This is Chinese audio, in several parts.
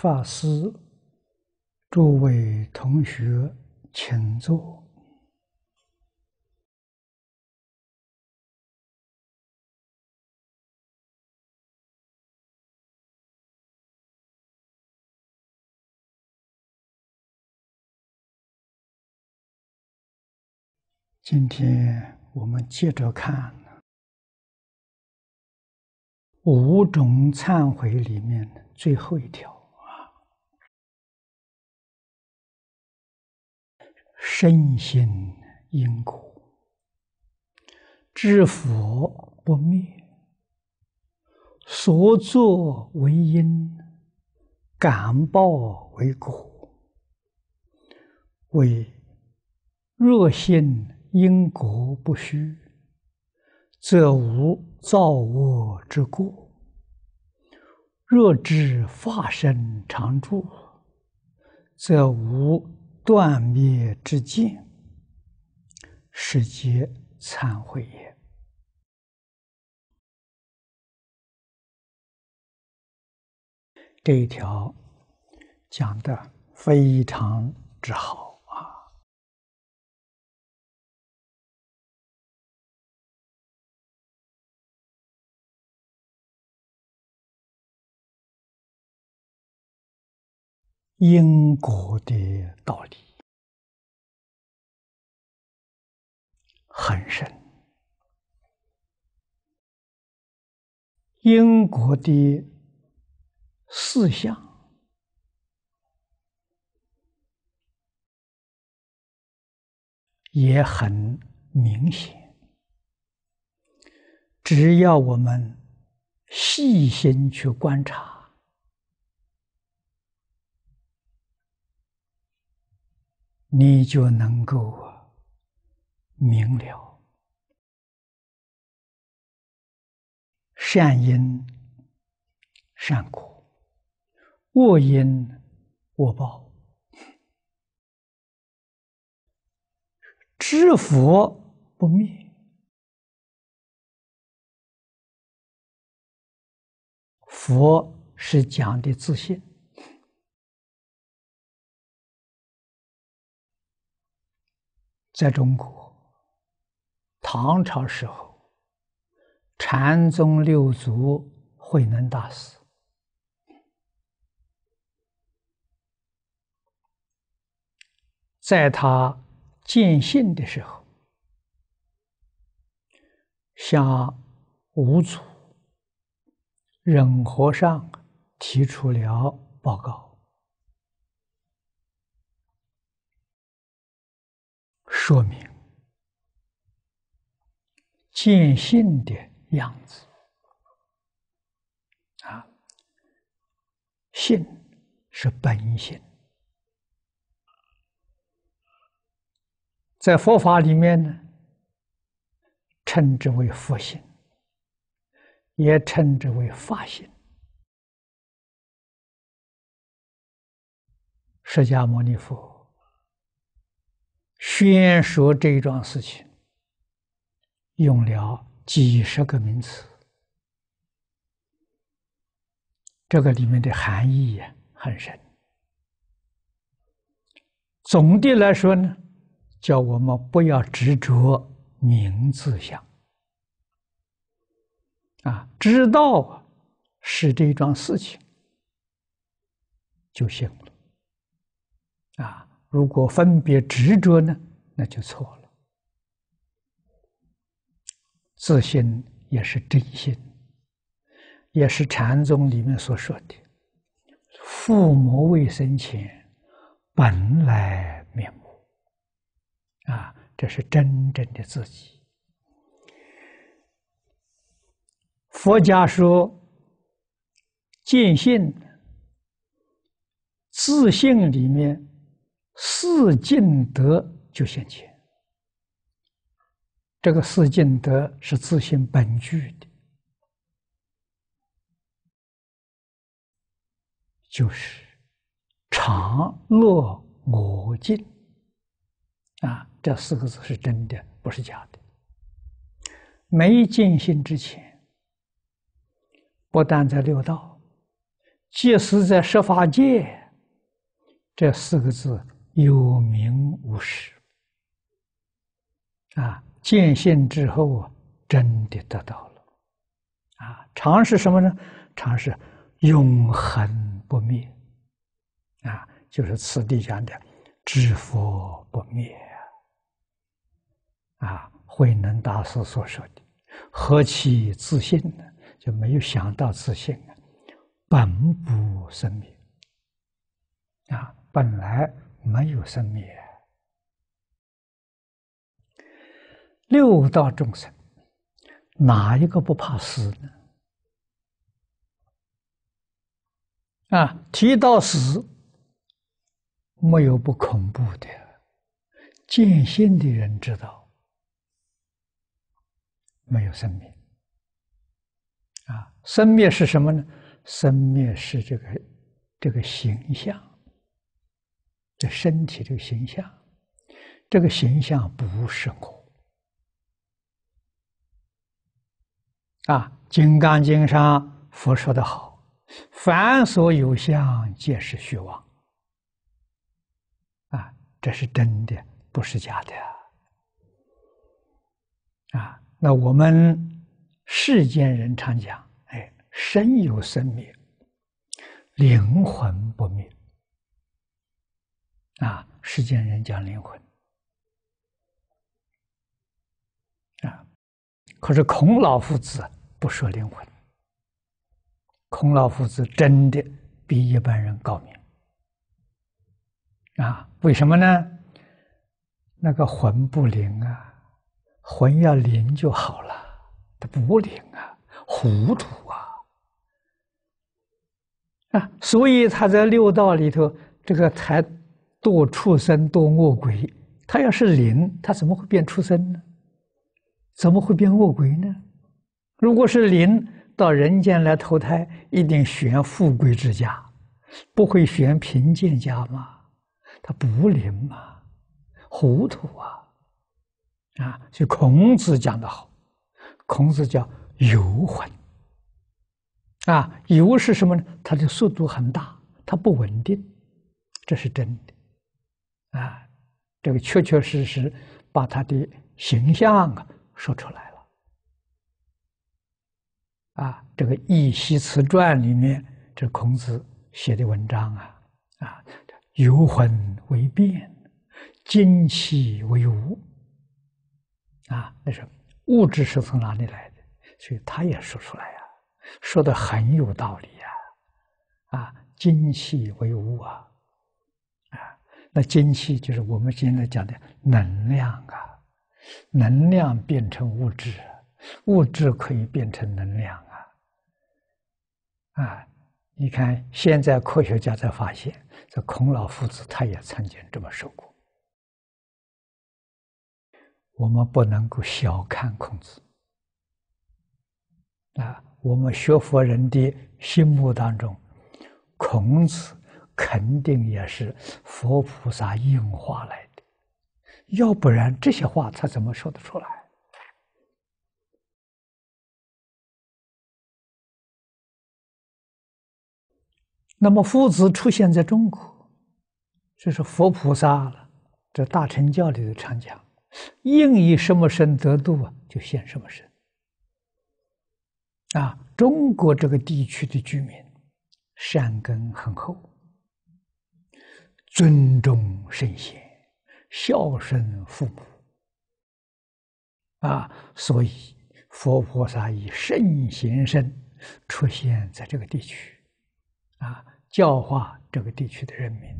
法师，诸位同学，请坐。今天我们接着看五种忏悔里面最后一条。身心因果，知佛不灭，所作为因，感报为果。为若信因果不虚，则无造恶之过；若知法身常住，则无。断灭之境，是皆忏悔也。这一条讲的非常之好。因果的道理很深，因果的思项也很明显。只要我们细心去观察。你就能够明了善因善果，恶因恶报，知佛不灭，佛是讲的自信。在中国，唐朝时候，禅宗六祖慧能大师，在他见信的时候，向五祖忍和尚提出了报告。说明见性的样子啊，性是本性，在佛法里面呢，称之为佛性，也称之为法性，释迦牟尼佛。宣说这一桩事情用了几十个名词，这个里面的含义很深。总的来说呢，叫我们不要执着名字相啊，知道是这一桩事情就行了啊。如果分别执着呢，那就错了。自信也是真心，也是禅宗里面所说的“父母未生前，本来面目”。啊，这是真正的自己。佛家说，见性，自信里面。四尽德就现前，这个四尽德是自性本具的，就是常乐我净啊，这四个字是真的，不是假的。没尽心之前，不但在六道，即使在十法界，这四个字。有名无实，啊，见性之后啊，真的得到了，啊，常是什么呢？常是永恒不灭，啊，就是此地讲的“知佛不灭”啊，啊，慧能大师所说的“何其自信呢？就没有想到自信呢？本不生灭，啊，本来。”没有生灭，六道众生哪一个不怕死呢？啊，提到死，没有不恐怖的。见性的人知道，没有生命。啊，生灭是什么呢？生灭是这个这个形象。这身体这个形象，这个形象不是我啊！《金刚经》上佛说的好：“凡所有相，皆是虚妄。”啊，这是真的，不是假的。啊，那我们世间人常讲：“哎，身有生灭，灵魂不灭。”啊，世间人讲灵魂，啊，可是孔老夫子不说灵魂，孔老夫子真的比一般人高明，啊，为什么呢？那个魂不灵啊，魂要灵就好了，他不灵啊，糊涂啊，啊，所以他在六道里头这个才。多畜生，多恶鬼。他要是灵，他怎么会变畜生呢？怎么会变恶鬼呢？如果是灵，到人间来投胎，一定选富贵之家，不会选贫贱家嘛？他不灵嘛？糊涂啊！啊，所以孔子讲的好，孔子叫游魂。啊，游是什么呢？它的速度很大，它不稳定，这是真的。啊，这个确确实实把他的形象啊说出来了。啊，这个《易系辞传》里面，这孔子写的文章啊，啊，游魂为变，精气为无。啊，那是物质是从哪里来的？所以他也说出来呀，说的很有道理呀。啊，精气为物啊。那精气就是我们现在讲的能量啊，能量变成物质，物质可以变成能量啊，啊！你看，现在科学家才发现，这孔老夫子他也曾经这么说过。我们不能够小看孔子啊，我们学佛人的心目当中，孔子。肯定也是佛菩萨应化来的，要不然这些话他怎么说得出来？那么夫子出现在中国，这是佛菩萨了。这大乘教里头常讲：“应以什么身得度啊，就现什么身。”啊，中国这个地区的居民善根很厚。尊重圣贤，孝顺父母，啊，所以佛菩萨以圣贤身出现在这个地区，啊，教化这个地区的人民，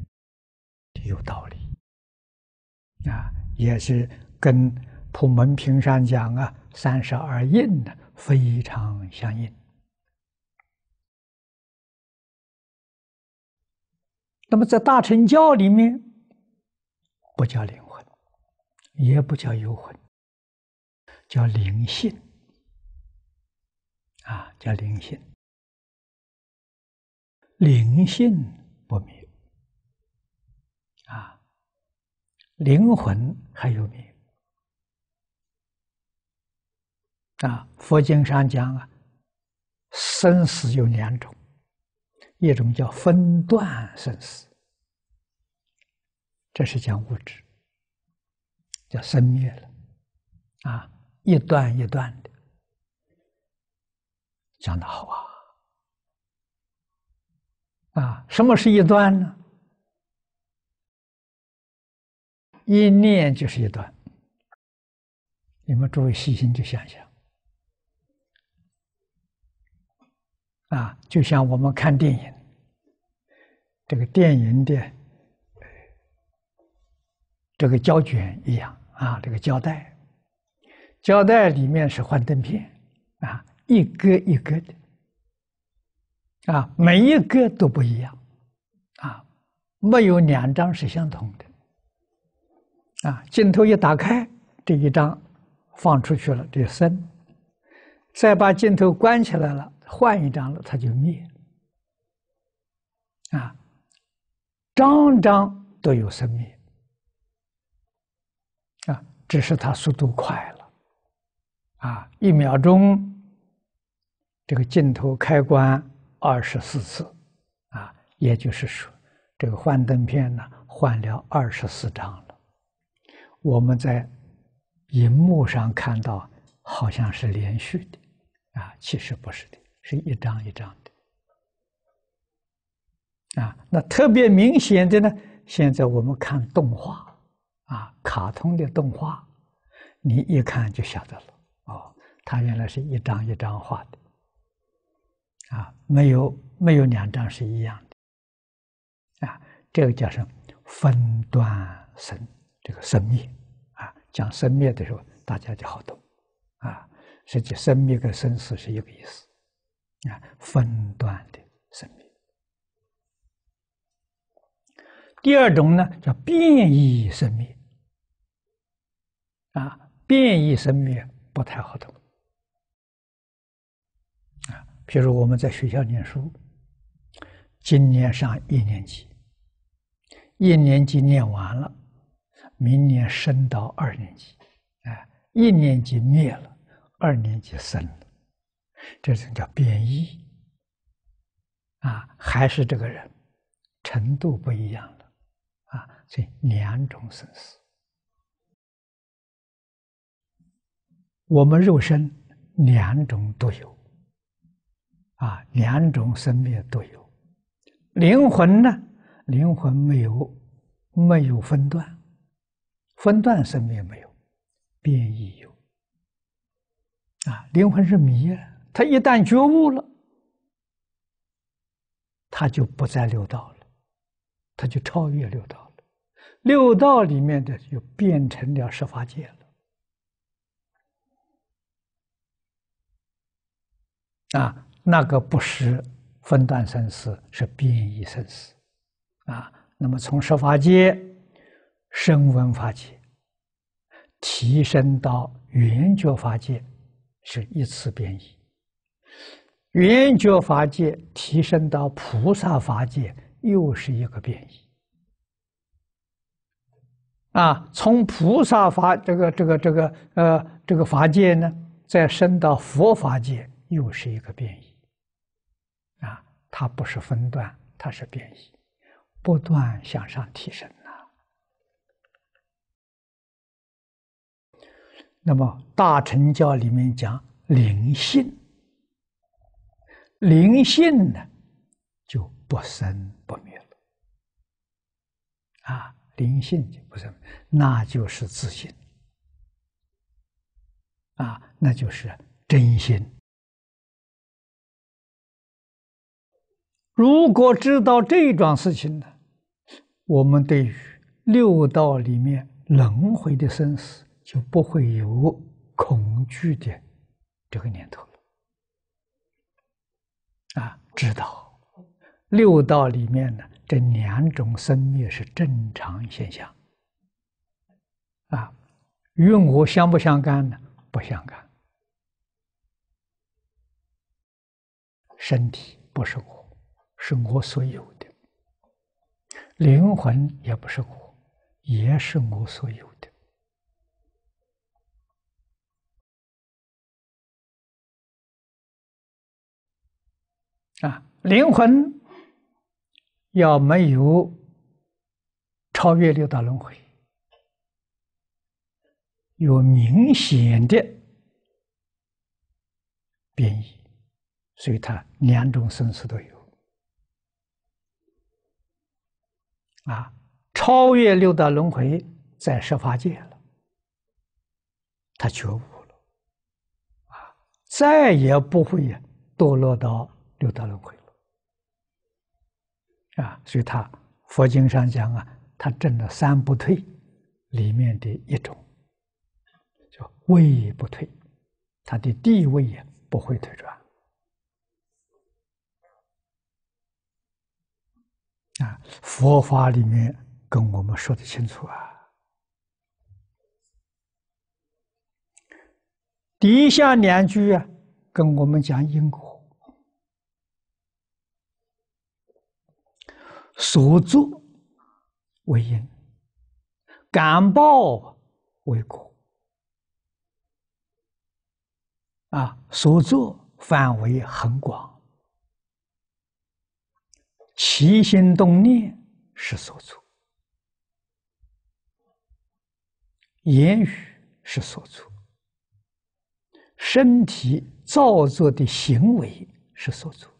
有道理，啊，也是跟普门平山讲啊，三十二应呢，非常相应。那么，在大乘教里面，不叫灵魂，也不叫幽魂，叫灵性啊，叫灵性。灵性不灭啊，灵魂还有灭啊。佛经上讲啊，生死有两种。一种叫分段生死，这是讲物质，叫生灭了，啊，一段一段的，讲的好啊，啊，什么是“一段呢？一念就是一段，你们注意细心去想想。啊，就像我们看电影，这个电影的这个胶卷一样啊，这个胶带，胶带里面是幻灯片啊，一个一个的，啊，每一个都不一样，啊，没有两张是相同的，啊，镜头一打开，这一张放出去了，这三，再把镜头关起来了。换一张了，它就灭，啊，张张都有生命，啊，只是它速度快了，啊，一秒钟，这个镜头开关二十四次，啊，也就是说，这个幻灯片呢换了二十四张了，我们在荧幕上看到好像是连续的，啊，其实不是的。是一张一张的啊！那特别明显的呢，现在我们看动画啊，卡通的动画，你一看就晓得了哦。它原来是一张一张画的啊，没有没有两张是一样的啊。这个叫什么？分段生这个生灭啊，讲生灭的时候，大家就好懂啊。实际生灭跟生死是一个意思。啊，分段的生命。第二种呢，叫变异生命。啊，变异生命不太好懂。啊，譬如我们在学校念书，今年上一年级，一年级念完了，明年升到二年级，哎，一年级灭了，二年级生了。这种叫变异，啊，还是这个人，程度不一样了，啊，所以两种生死，我们肉身两种都有，啊，两种生命都有，灵魂呢？灵魂没有，没有分段，分段生命没有，变异有，啊，灵魂是迷啊。他一旦觉悟了，他就不再六道了，他就超越六道了，六道里面的就变成了十法界了。啊，那个不是分段生死，是变异生死。啊，那么从十法界升闻法界，提升到圆觉法界，是一次变异。圆觉法界提升到菩萨法界，又是一个变异。啊，从菩萨法这个、这个、这个、呃，这个法界呢，再升到佛法界，又是一个变异。啊，它不是分段，它是变异，不断向上提升呐。那么大乘教里面讲灵性。灵性呢，就不生不灭了。啊，灵性就不生，那就是自信，啊，那就是真心。如果知道这桩事情呢，我们对于六道里面轮回的生死就不会有恐惧的这个念头。啊，知道六道里面的这两种生灭是正常现象。啊，与我相不相干呢？不相干。身体不是我，是我所有的；灵魂也不是我，也是我所有。啊，灵魂要没有超越六道轮回，有明显的变异，所以它两种生死都有。啊，超越六道轮回，在十法界了，他觉悟了，啊，再也不会堕落到。六道轮回了啊，所以他佛经上讲啊，他证了三不退里面的一种，叫位不退，他的地位也不会退转啊。佛法里面跟我们说的清楚啊，第一下两句啊，跟我们讲因果。所作为因，感报为果。啊，所作范围很广，起心动念是所作，言语是所作，身体造作的行为是所作。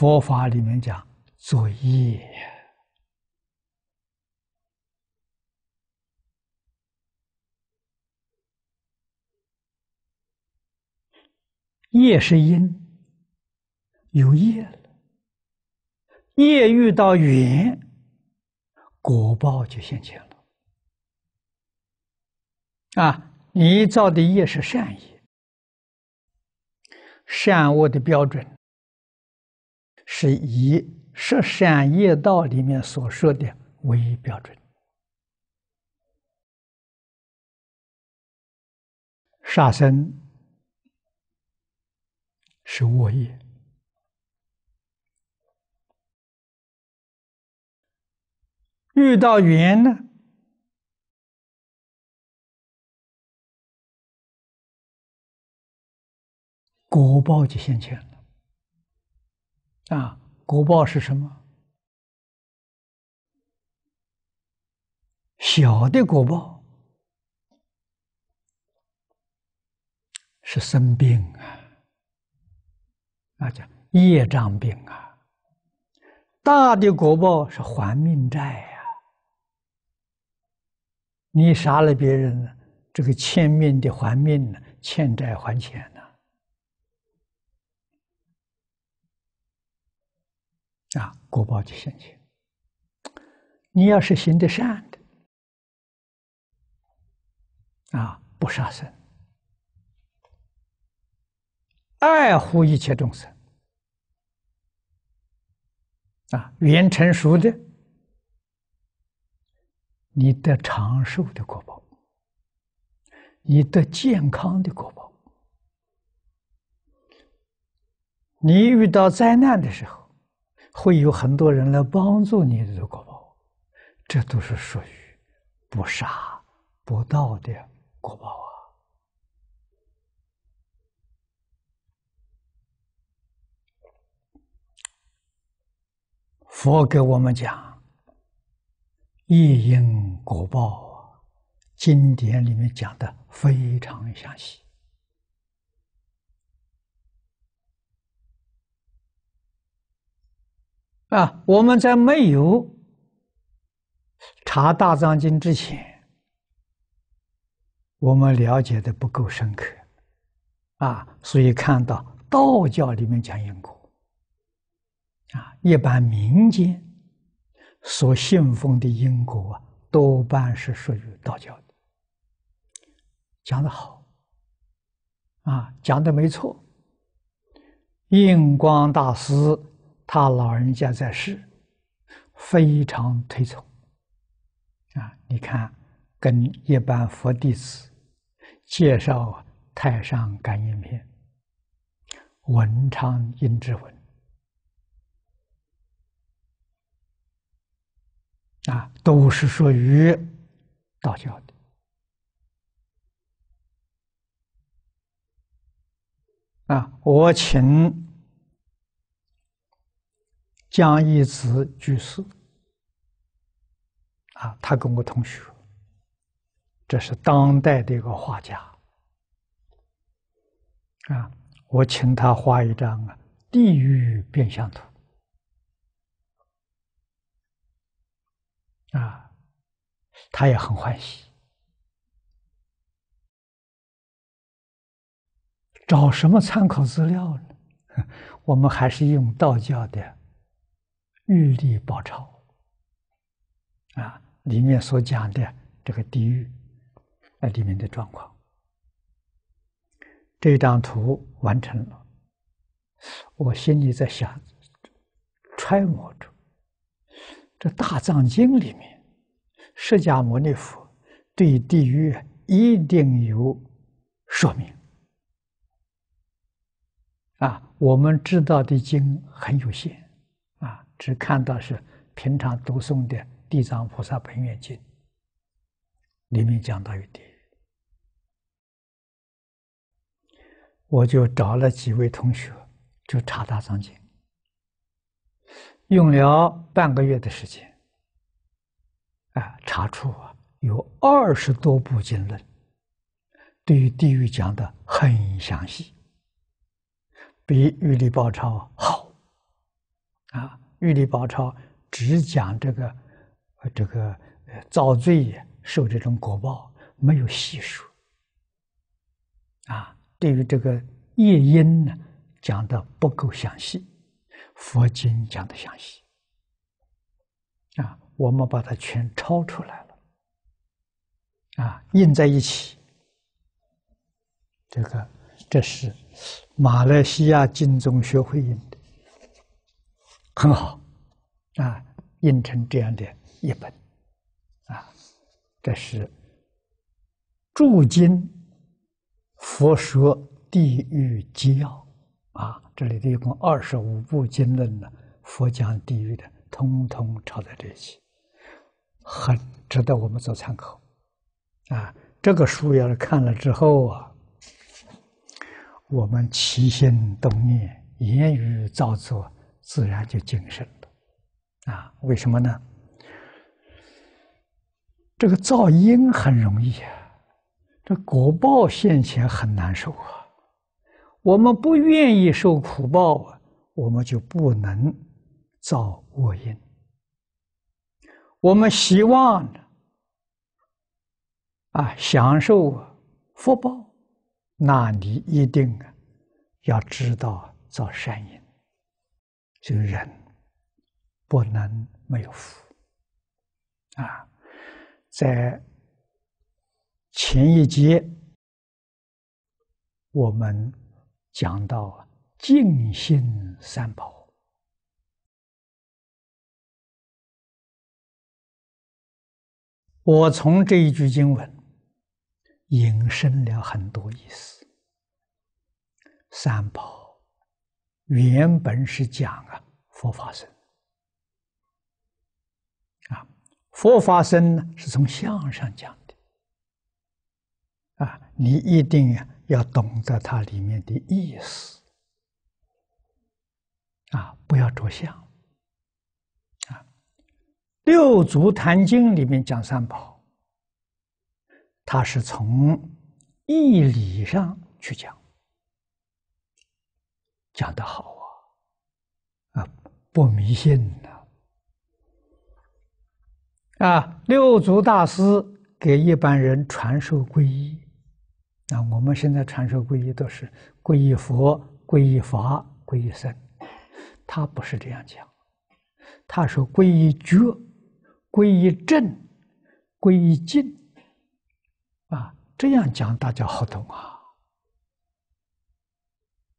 佛法里面讲作业，业是因，有业了，业遇到缘，果报就现前了。啊，你造的业是善业，善恶的标准。是以《十善业道》里面所说的为标准，杀生是恶业，遇到缘呢，果报就现前。啊，果报是什么？小的果报是生病啊，那叫业障病啊。大的果报是还命债呀，你杀了别人这个欠命的还命呢，欠债还钱。果报就现前。你要是行得善的，啊，不杀生，爱护一切众生，啊，缘成熟的，你得长寿的果报，你得健康的果报，你遇到灾难的时候。会有很多人来帮助你，的果报，这都是属于不杀不道的果报啊。佛给我们讲一因果报，经典里面讲的非常详细。啊，我们在没有查《大藏经》之前，我们了解的不够深刻，啊，所以看到道教里面讲因果，啊，一般民间所信奉的因果啊，多半是属于道教的，讲的好，啊，讲的没错，印光大师。他老人家在世，非常推崇啊！你看，跟一般佛弟子介绍《太上感应篇》、《文昌应之文》啊，都是属于道教的啊！我请。江一子居士啊，他跟我同学，这是当代的一个画家啊。我请他画一张啊地域变相图啊，他也很欢喜。找什么参考资料呢？我们还是用道教的。玉帝宝钞啊，里面所讲的这个地狱啊里面的状况，这张图完成了，我心里在想，揣摩着这大藏经里面，释迦牟尼佛对地狱一定有说明啊，我们知道的经很有限。只看到是平常读诵的《地藏菩萨本愿经》里面讲到一点，我就找了几位同学就查大藏经，用了半个月的时间，啊，查出啊有二十多部经论，对于地狱讲的很详细，比《玉历宝钞》好，啊。玉帝宝钞只讲这个，呃，这个遭罪受这种果报，没有细说。啊，对于这个夜莺呢，讲的不够详细。佛经讲的详细，啊，我们把它全抄出来了，啊，印在一起。这个，这是马来西亚金钟学会印。很好，啊，印成这样的一本，啊，这是《注经佛说地狱机要》啊，这里的一共二十五部经论呢，佛讲地狱的，通通抄在这一起，很值得我们做参考，啊，这个书要是看了之后啊，我们齐心动念，言语造作。自然就精神了，啊？为什么呢？这个噪音很容易啊，这果报现前很难受啊。我们不愿意受苦报啊，我们就不能造恶因。我们希望啊享受福报，那你一定啊要知道造善因。就是人不能没有福啊！在前一节我们讲到静心三宝，我从这一句经文引申了很多意思，三宝。原本是讲啊，佛法僧啊，佛法僧呢是从相上讲的，啊，你一定要懂得它里面的意思，啊，不要着相，啊，《六足坛经》里面讲三宝，它是从义理上去讲。讲得好啊，啊，不迷信呐！啊，六祖大师给一般人传授皈依，那我们现在传授皈依都是皈依佛、皈依法、皈依僧，他不是这样讲，他说皈依觉、皈依正、皈依净，啊，这样讲大家好懂啊。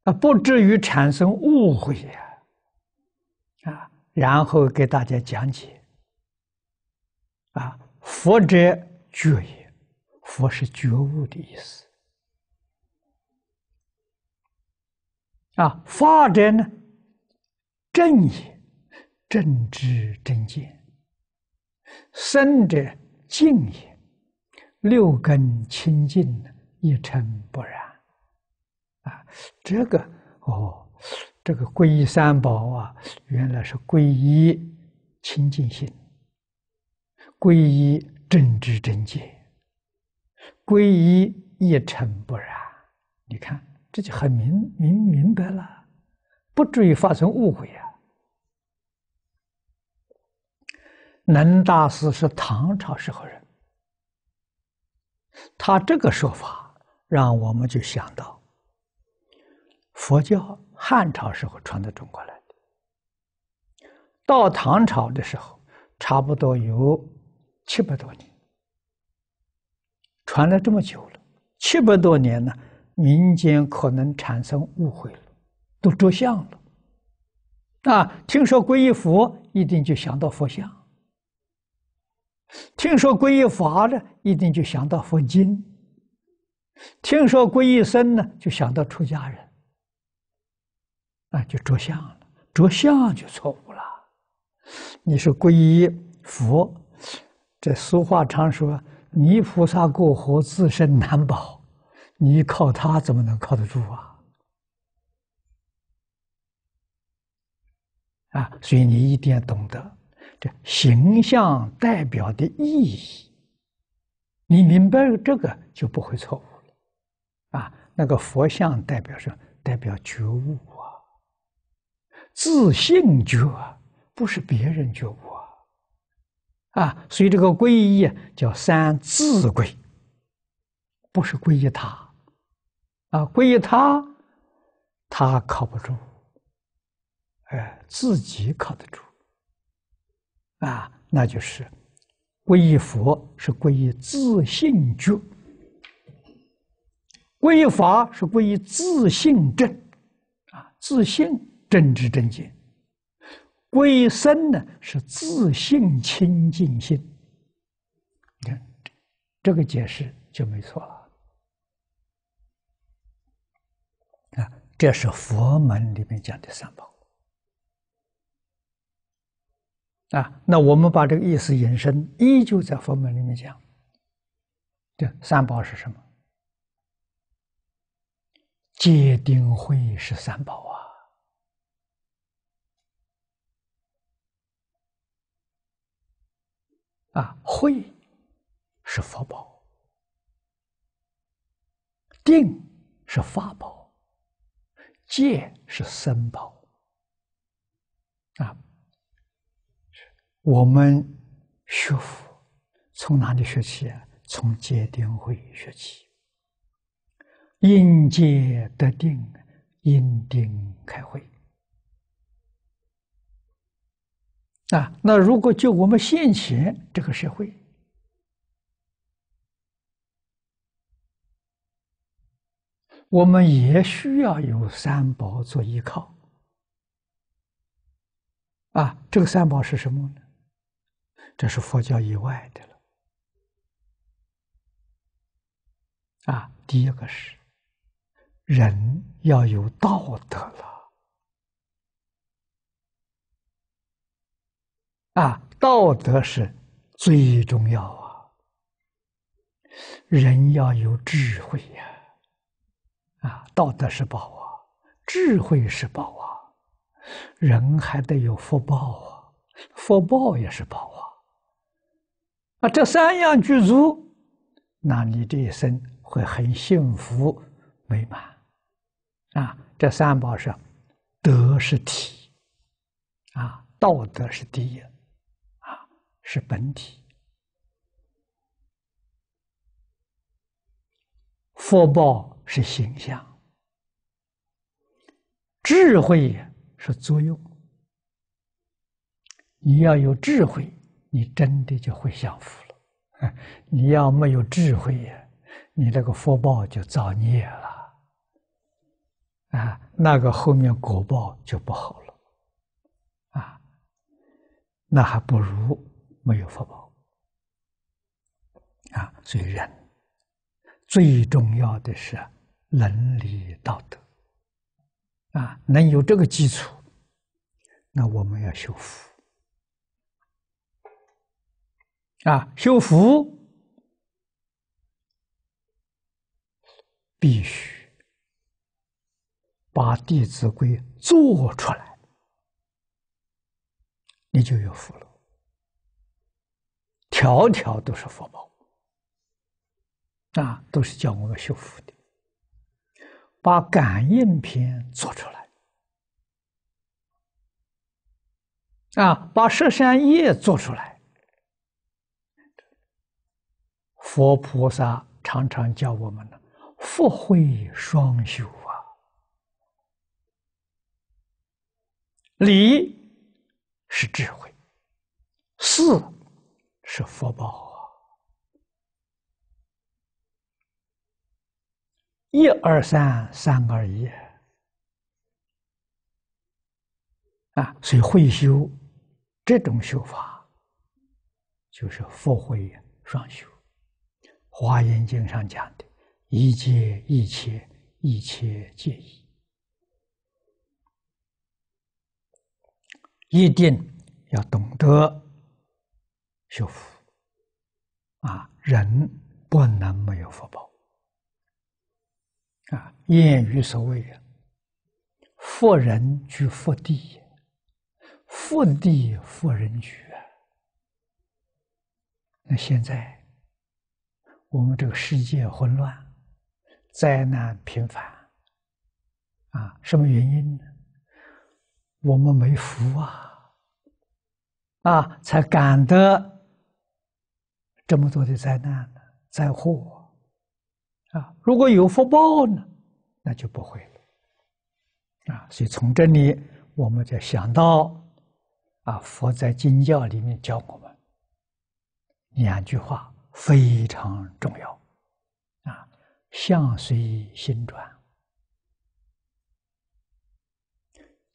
啊，不至于产生误会呀！啊，然后给大家讲解。啊，佛者觉也，佛是觉悟的意思。啊，法者呢，正也，正知正见。生者净也，六根清净，一尘不染。啊，这个哦，这个皈依三宝啊，原来是皈依清净心，皈依正知正见，皈依一尘不染。你看，这就很明明明白了，不至于发生误会呀。南大师是唐朝时候人，他这个说法让我们就想到。佛教汉朝时候传到中国来的，到唐朝的时候，差不多有七百多年，传了这么久了，七百多年呢，民间可能产生误会了，都着相了。啊，听说皈依佛，一定就想到佛像；，听说皈依法呢，一定就想到佛经；，听说皈依僧呢，就想到出家人。啊，就着相了，着相就错误了。你说皈依佛，这俗话常说：“泥菩萨过河，自身难保，你靠他怎么能靠得住啊？”啊，所以你一定要懂得这形象代表的意义。你明白这个就不会错误了。啊，那个佛像代表什么？代表觉悟。自信觉不是别人觉悟啊，所以这个皈依叫三自皈，不是皈依他啊，皈依他他靠不住，哎，自己靠得住啊，那就是皈依佛是皈依自信觉，皈依法是皈依自信正啊，自信。正知正见，归身呢是自信清净心。你看，这个解释就没错了啊！这是佛门里面讲的三宝啊。那我们把这个意思延伸，依旧在佛门里面讲，这三宝是什么？戒定慧是三宝啊。啊，慧是佛宝，定是法宝，戒是僧宝。啊，我们学佛从哪里学起啊？从戒定慧学起。因戒得定，因定开慧。啊，那如果就我们现前这个社会，我们也需要有三宝做依靠。啊，这个三宝是什么呢？这是佛教以外的了。啊，第一个是，人要有道德了。啊，道德是最重要啊！人要有智慧呀！啊，道德是宝啊，智慧是宝啊，人还得有福报啊，福报也是宝啊。啊，这三样具足，那你这一生会很幸福美满。啊，这三宝是德是体，啊，道德是第一。是本体，福报是形象，智慧是作用。你要有智慧，你真的就会享福了；你要没有智慧，呀，你那个福报就造孽了啊！那个后面果报就不好了啊，那还不如。没有福报啊！所以人最重要的是伦理道德啊，能有这个基础，那我们要修福啊，修福必须把《弟子规》做出来，你就有福了。条条都是佛宝，啊，都是教我们修福的。把感应篇做出来，啊，把《摄善业》做出来。佛菩萨常常教我们呢，福慧双修啊。理是智慧，四。是福报啊！一二三，三二一。啊，所以会修这种修法，就是福慧双修。《华严经》上讲的“一切一切，一切皆一”，一定要懂得。修福啊，人不能没有福报啊。谚语所谓：“的，富人居福地富地富人居。”啊。那现在我们这个世界混乱，灾难频繁啊，什么原因呢？我们没福啊，啊，才感得。这么多的灾难呢，灾祸啊！如果有福报呢，那就不会了啊。所以从这里，我们就想到啊，佛在经教里面教我们两句话非常重要啊：相随心转，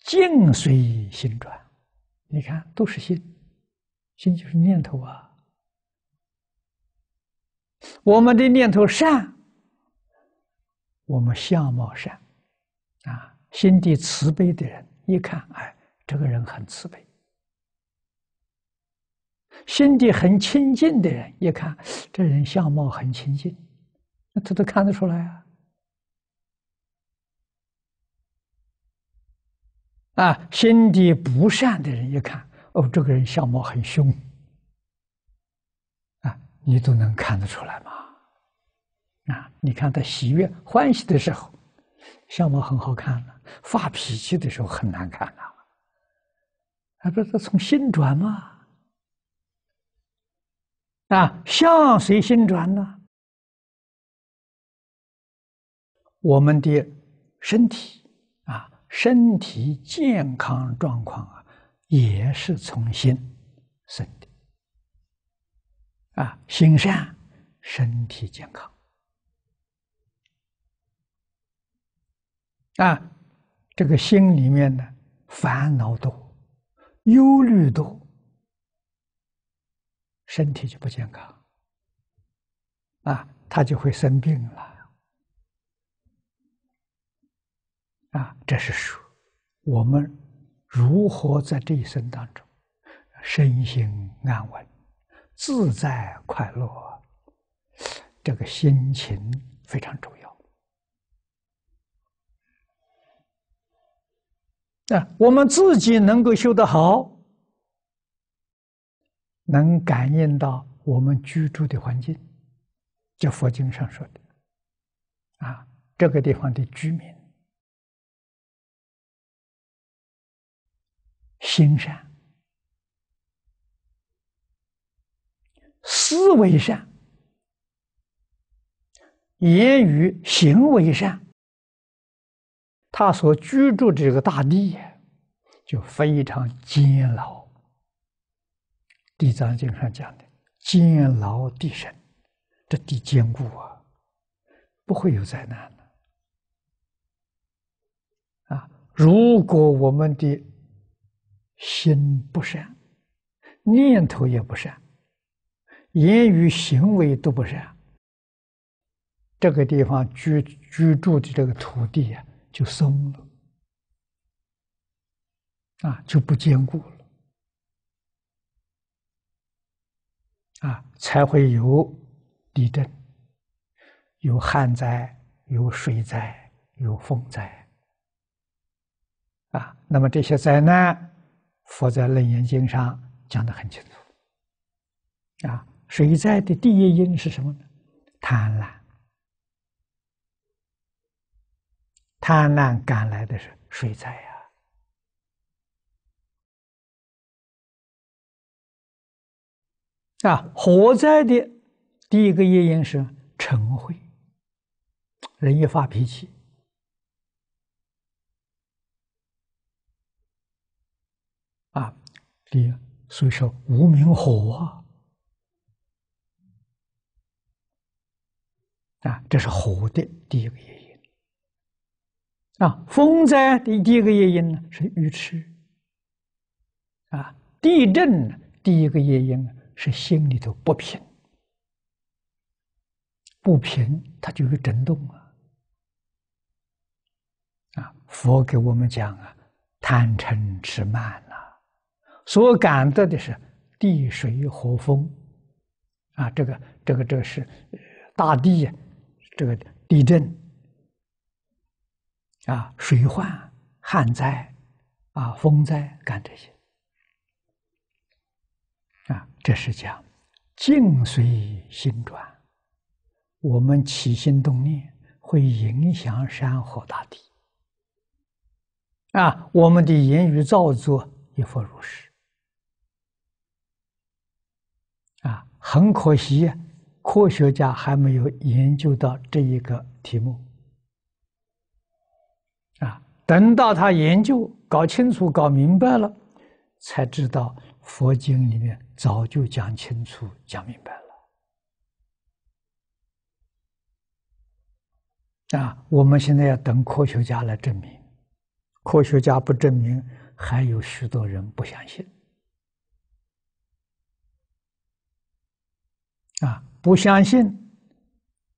境随心转。你看，都是心，心就是念头啊。我们的念头善，我们相貌善，啊，心地慈悲的人，一看，哎，这个人很慈悲；，心地很清净的人，一看，这人相貌很清净，那他都看得出来啊。啊，心地不善的人，一看，哦，这个人相貌很凶。你都能看得出来嘛？啊，你看他喜悦欢喜的时候，相貌很好看了；发脾气的时候很难看了。那不是从心转吗？啊，向谁心转呢。我们的身体啊，身体健康状况啊，也是从心生的。啊，心善，身体健康。啊，这个心里面呢，烦恼多，忧虑多，身体就不健康。啊，他就会生病了。啊，这是说我们如何在这一生当中身心安稳。自在快乐，这个心情非常重要。啊，我们自己能够修得好，能感应到我们居住的环境，就佛经上说的啊，这个地方的居民心善。思维善，言语行为善，他所居住的这个大地就非常煎牢。地藏经上讲的“坚牢地神”，这地坚固啊，不会有灾难的。啊，如果我们的心不善，念头也不善。言语行为都不善，这个地方居居住的这个土地啊，就松了，啊，就不坚固了，啊，才会有地震、有旱灾、有水灾、有风灾，啊，那么这些灾难，佛在楞严经上讲的很清楚，啊。水灾的第一因是什么呢？贪婪。贪婪赶来的是水灾呀！啊，火灾的第一个原因是什么？嗔恚。人一发脾气啊，对，所以说无名火。啊。啊，这是火的第一个原因。啊，风灾的第一个原因呢是愚痴。啊，地震第一个原因呢是心里头不平，不平它就有震动了。啊，佛给我们讲啊，贪嗔痴慢呐，所感得的是地水火风。啊，这个这个这个是大地。呀、这个地震啊，水患、旱灾啊，风灾，干这些啊，这是讲静随心转。我们起心动念会影响山河大地啊，我们的言语造作也否如是啊，很可惜。科学家还没有研究到这一个题目，啊，等到他研究、搞清楚、搞明白了，才知道佛经里面早就讲清楚、讲明白了。啊，我们现在要等科学家来证明，科学家不证明，还有许多人不相信，啊。不相信，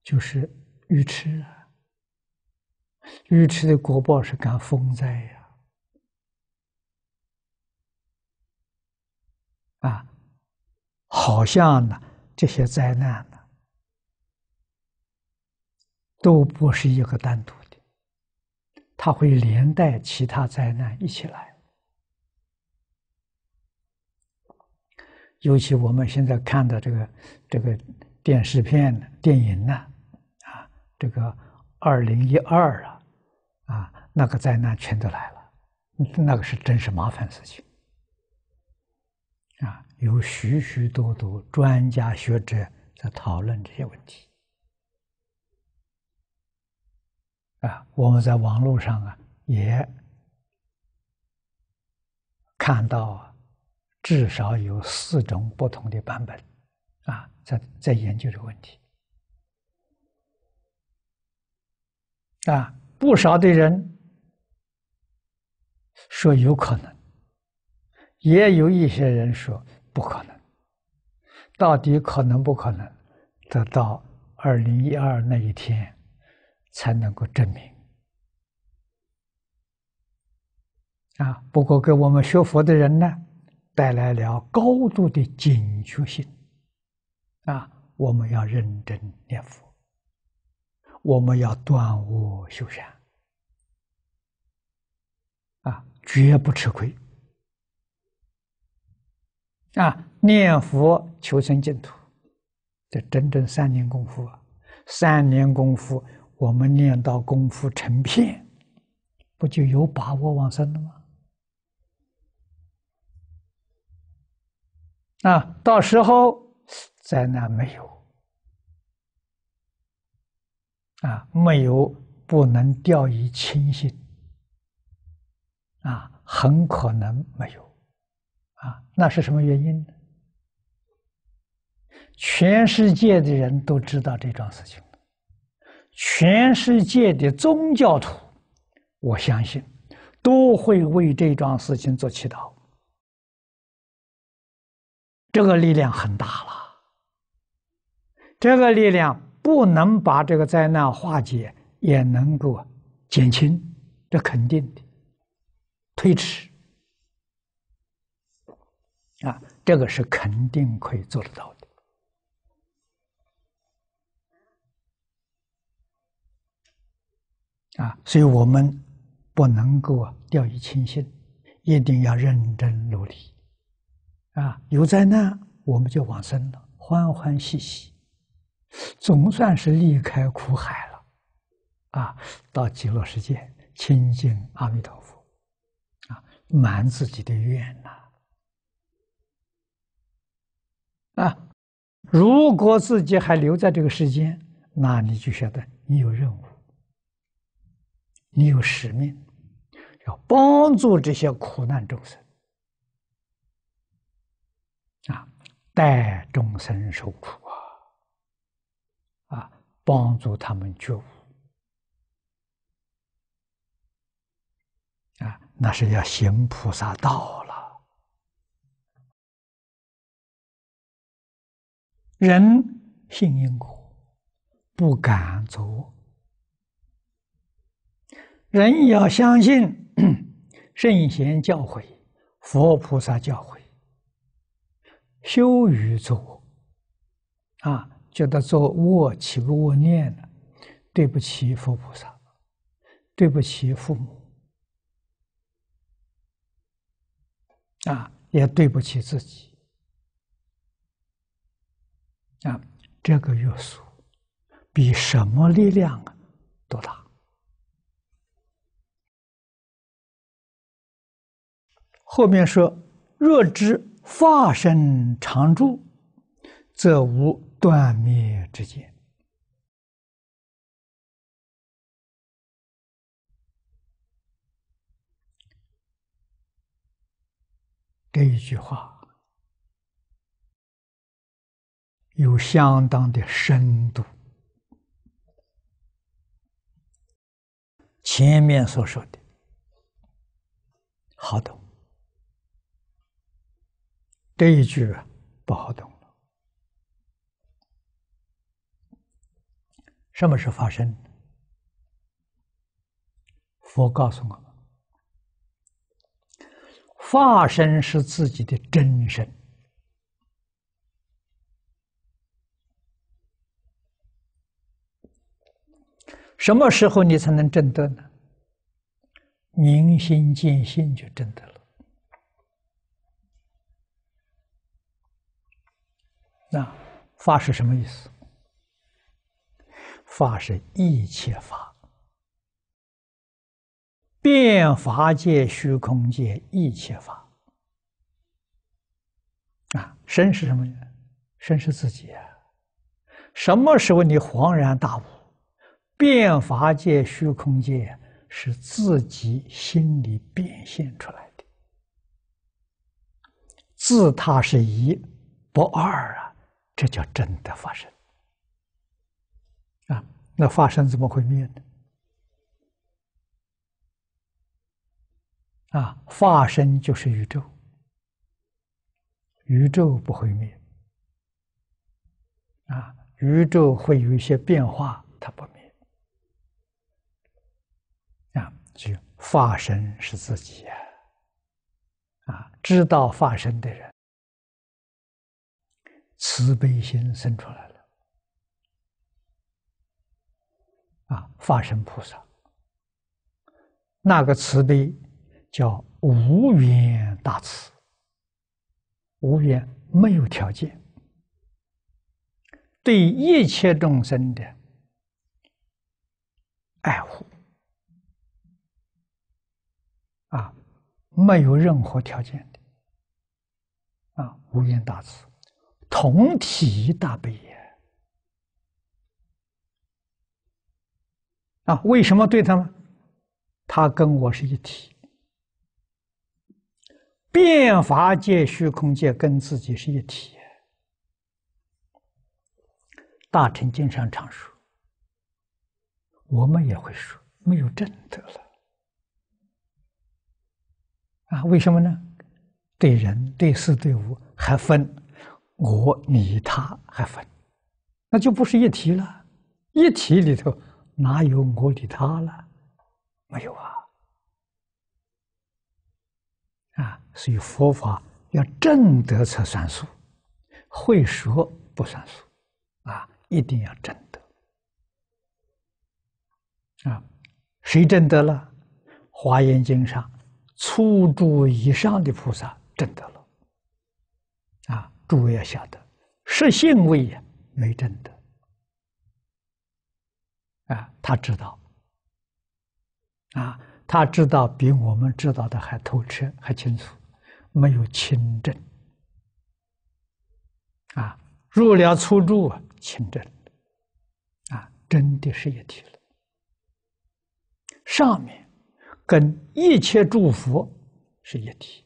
就是愚痴啊！愚痴的国报是感风灾呀！啊，好像呢，这些灾难呢，都不是一个单独的，它会连带其他灾难一起来。尤其我们现在看的这个，这个。电视片、电影呢？啊，这个二零一二啊，啊，那个灾难全都来了，那个是真是麻烦事情。啊，有许许多多专家学者在讨论这些问题。啊，我们在网络上啊，也看到至少有四种不同的版本，啊。在在研究这个问题啊，不少的人说有可能，也有一些人说不可能。到底可能不可能，得到二零一二那一天才能够证明啊。不过给我们学佛的人呢，带来了高度的警觉性。啊！我们要认真念佛，我们要断恶修善，啊，绝不吃亏。啊，念佛求生净土，这整整三年功夫啊！三年功夫，我们念到功夫成片，不就有把握往生了吗？啊，到时候。灾难没有啊，没有，不能掉以轻心啊，很可能没有啊。那是什么原因呢？全世界的人都知道这桩事情，全世界的宗教徒，我相信都会为这桩事情做祈祷。这个力量很大了。这个力量不能把这个灾难化解，也能够减轻，这肯定的，推迟啊，这个是肯定可以做得到的啊，所以我们不能够掉以轻心，一定要认真努力啊，有灾难我们就往生了，欢欢喜喜。总算是离开苦海了，啊，到极乐世界亲近阿弥陀佛，啊，满自己的愿呐。啊，如果自己还留在这个世间，那你就晓得你有任务，你有使命，要帮助这些苦难众生，啊，代众生受苦啊。帮助他们觉悟，啊，那是要行菩萨道了。人信因果，不敢做；人要相信 圣贤教诲、佛菩萨教诲，修与做，啊。觉得做卧，起不卧念了，对不起佛菩萨，对不起父母，啊，也对不起自己，啊，这个约束比什么力量啊都大？后面说：“若知化身常住，则无。”断灭之间，这一句话有相当的深度。前面所说的好懂，这一句啊不好懂。什么是发生？佛告诉我，化身是自己的真身。什么时候你才能证得呢？明心见性就证得了。那发是什么意思？法是一切法，变法界、虚空界，一切法啊。身是什么呢？身是自己啊。什么时候你恍然大悟？变法界、虚空界是自己心里变现出来的，自他是一不二啊，这叫真的发生。那法身怎么会灭呢？啊，化身就是宇宙，宇宙不会灭。啊，宇宙会有一些变化，它不灭。啊，就发生身是自己呀。啊，知道发身的人，慈悲心生出来。啊，法身菩萨，那个慈悲叫无缘大慈，无缘没有条件，对一切众生的爱护啊，没有任何条件的啊，无缘大慈，同体大悲。啊，为什么对他呢？他跟我是一体。变法界、虚空界跟自己是一体。大臣经常常说，我们也会说没有正德了。啊，为什么呢？对人、对事、对物还分，我你他还分，那就不是一体了。一体里头。哪有我的他了？没有啊！啊，所以佛法要正德才算数，会说不算数啊！一定要正德啊！谁正德了？华严经上，初住以上的菩萨正德了啊！诸位要晓得，实信位呀，没正德。啊，他知道，啊，他知道比我们知道的还透彻，还清楚，没有清正，啊，入了初住清正，啊，真的是一体了。上面跟一切诸佛是一体，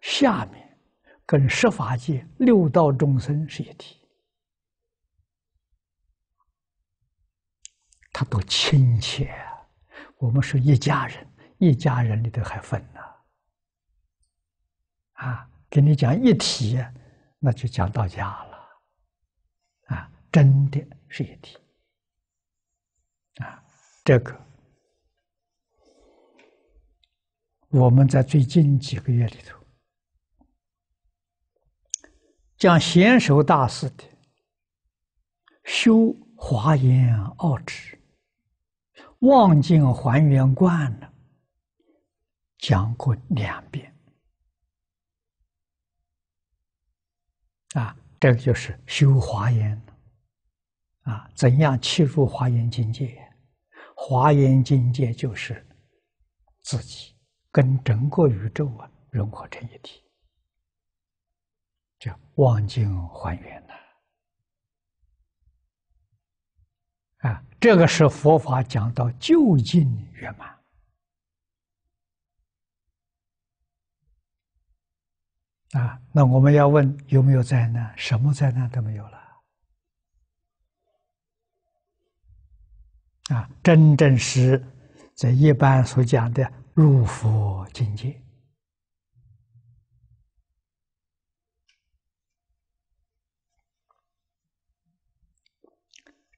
下面跟十法界六道众生是一体。他多亲切啊！我们是一家人，一家人里头还分呢，啊！给你讲一体，那就讲到家了，啊，真的是一体，啊，这个我们在最近几个月里头讲贤首大师的修华严奥旨。望尽还原观呢，讲过两遍。啊，这个就是修华严，啊，怎样切入华严境界？华严境界就是自己跟整个宇宙啊融合成一体，叫望境还原。啊，这个是佛法讲到究竟圆满啊！那我们要问有没有灾难？什么灾难都没有了啊！真正是，在一般所讲的入佛境界，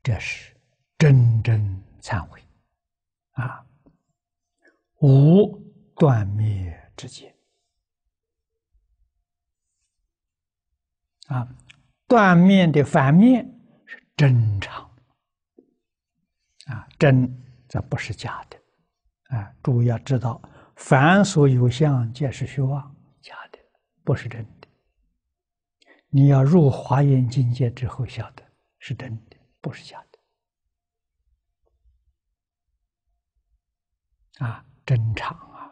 这是。真真忏悔，啊，无断灭之见，啊，断灭的反面是真常，啊，真则不是假的，啊，主要知道，凡所有相，皆是虚妄，假的不是真的，你要入华严境界之后，晓得是真的，不是假的。啊，真常啊，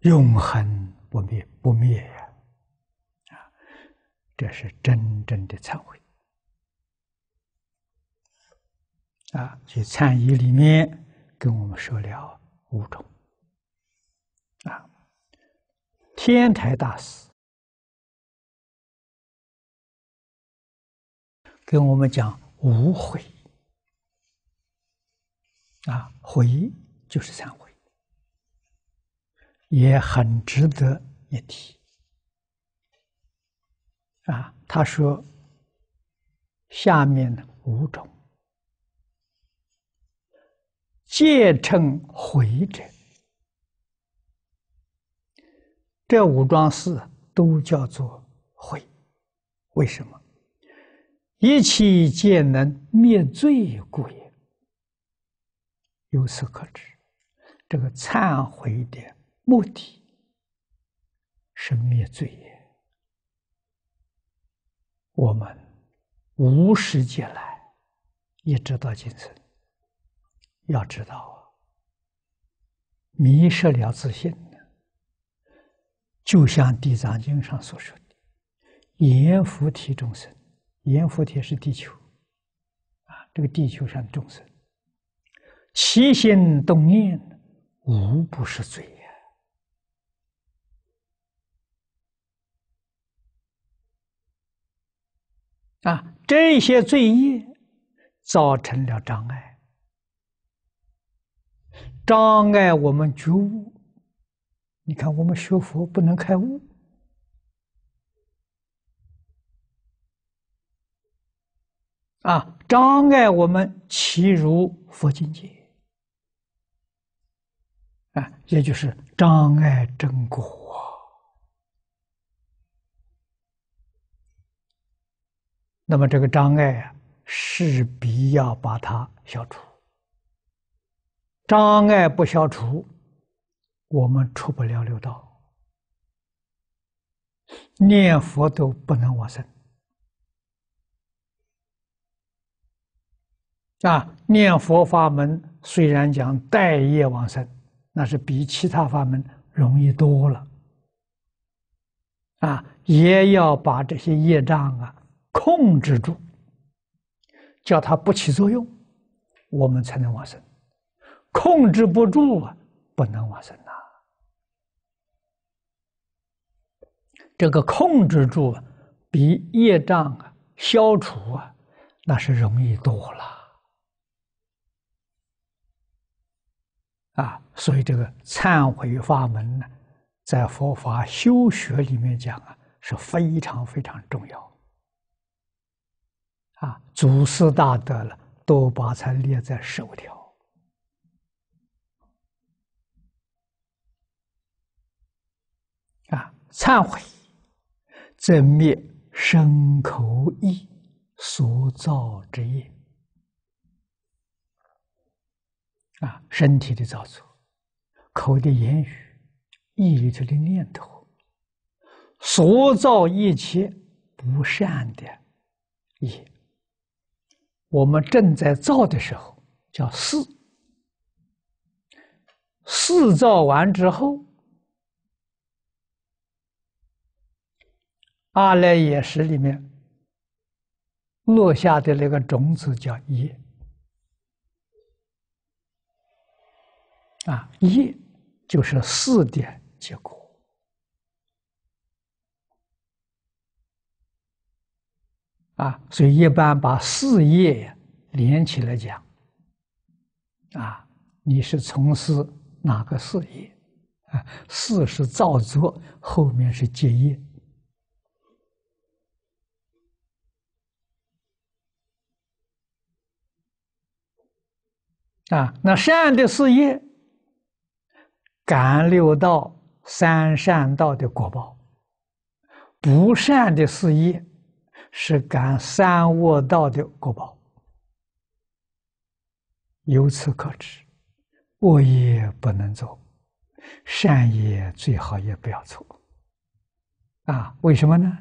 永恒不灭不灭呀，啊，这是真正的忏悔啊。去忏仪里面跟我们说了五种啊，天台大师跟我们讲无悔啊，悔。就是忏悔，也很值得一提。啊，他说下面五种皆称悔者，这五桩事都叫做悔，为什么？一切皆能灭罪故也。由此可知。这个忏悔的目的，是灭罪业。我们无时间来，一直到今生，要知道啊，迷失了自信，就像《地藏经》上所说的：“阎浮提众生，阎浮提是地球，啊，这个地球上的众生，起心动念。”无不是罪业啊！这些罪业造成了障碍，障碍我们觉悟。你看，我们学佛不能开悟啊，障碍我们其如佛境界。啊，也就是障碍正果。那么这个障碍啊，势必要把它消除。障碍不消除，我们出不了六道，念佛都不能往生。啊，念佛法门虽然讲待业往生。那是比其他法门容易多了，啊，也要把这些业障啊控制住，叫它不起作用，我们才能往生。控制不住啊，不能往生呐。这个控制住比业障啊消除啊，那是容易多了。啊，所以这个忏悔法门呢，在佛法修学里面讲啊，是非常非常重要。啊，祖师大德了都把它列在首条。啊，忏悔则灭身口意所造之业。啊，身体的造作，口的言语，意里头的念头，所造一切不善的业，我们正在造的时候叫四，四造完之后，阿赖耶识里面落下的那个种子叫业。啊，业就是四的结果啊，所以一般把事业连起来讲啊，你是从事哪个事业啊？四是造作，后面是结业啊。那善的事业。感六道三善道的果报，不善的事业是感三恶道的果报。由此可知，恶业不能做，善业最好也不要做。啊，为什么呢？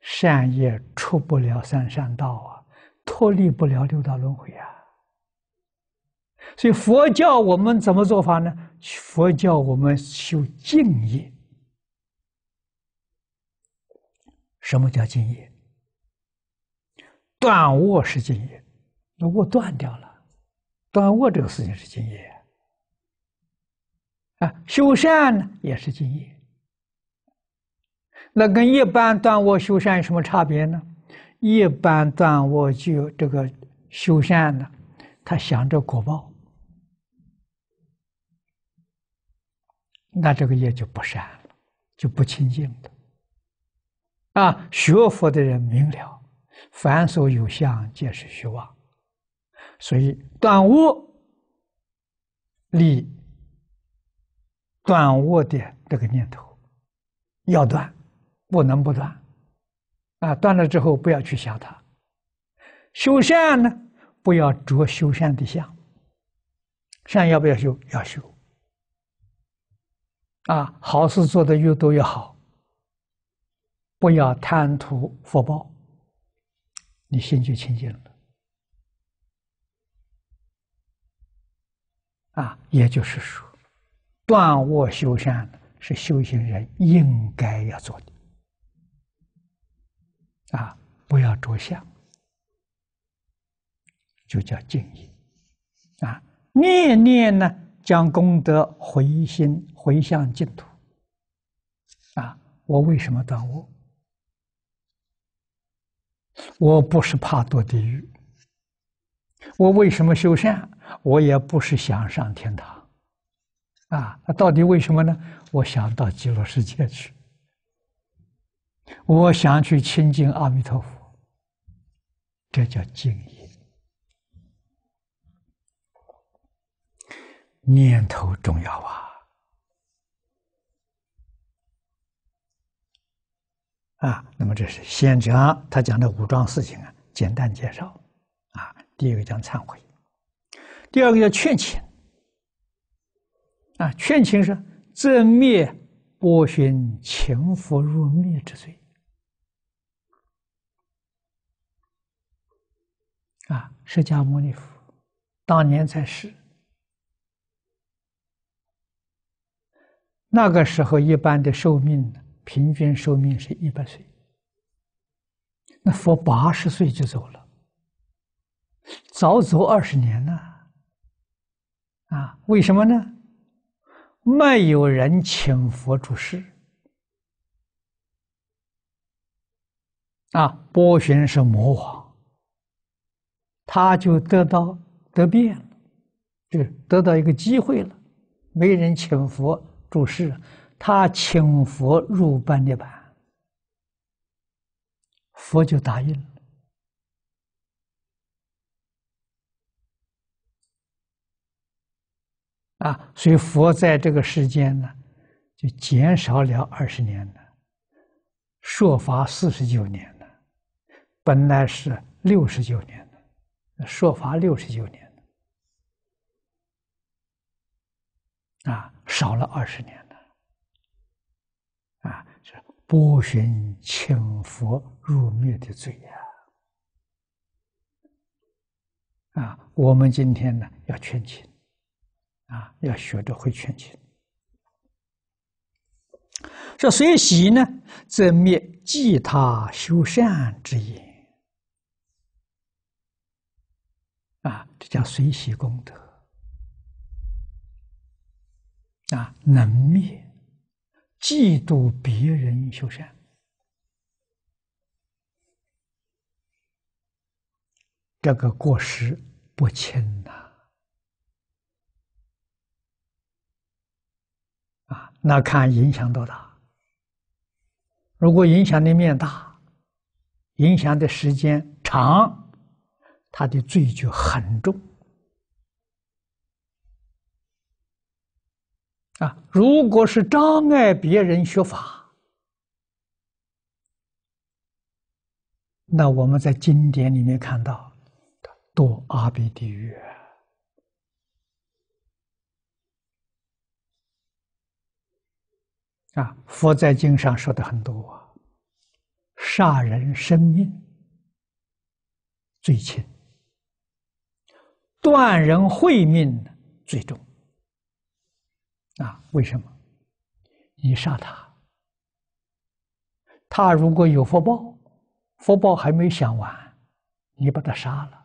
善业出不了三善道啊，脱离不了六道轮回啊。所以佛教我们怎么做法呢？佛教我们修静业。什么叫静业？断卧是静业，那卧断掉了，断卧这个事情是静业啊。修善呢也是静业，那跟一般断卧修善有什么差别呢？一般断卧就这个修善的，他想着果报。那这个业就不善了，就不清净的。啊，学佛的人明了，凡所有相，皆是虚妄。所以断我，立断我”的这个念头，要断，不能不断。啊，断了之后，不要去想它。修善呢，不要着修善的相。善要不要修？要修。啊，好事做得越多越好，不要贪图福报，你心就清净了。啊，也就是说，断卧修善是修行人应该要做的。啊，不要着相，就叫静意。啊，念念呢？将功德回心回向净土。啊，我为什么断恶？我不是怕堕地狱。我为什么修善？我也不是想上天堂。啊，到底为什么呢？我想到极乐世界去。我想去亲近阿弥陀佛。这叫敬意。念头重要啊！啊，那么这是先讲他讲的五桩事情啊，简单介绍啊。第一个讲忏悔，第二个叫劝请啊，劝请是正灭波旬情佛若灭之罪啊，释迦牟尼佛当年在世。那个时候，一般的寿命平均寿命是一百岁，那佛八十岁就走了，早走二十年呢，啊，为什么呢？没有人请佛主世。啊，波旬是魔王，他就得到得变了，就得到一个机会了，没人请佛。注释，他请佛入班涅盘，佛就答应了。啊，所以佛在这个世间呢，就减少了二十年的，说法四十九年的，本来是六十九年的说法六十九年。啊，少了二十年的，啊，是波损请佛入灭的罪呀！啊，我们今天呢要劝请，啊，要学着会劝请。这随喜呢，则灭其他修善之因，啊，这叫随喜功德。啊，能灭嫉妒别人修善，这个过失不轻呐！啊，那看影响多大。如果影响的面大，影响的时间长，他的罪就很重。如果是障碍别人学法，那我们在经典里面看到，多阿鼻地狱啊！佛在经上说的很多，杀人生命最轻，断人慧命最重。啊，为什么？你杀他，他如果有福报，福报还没享完，你把他杀了，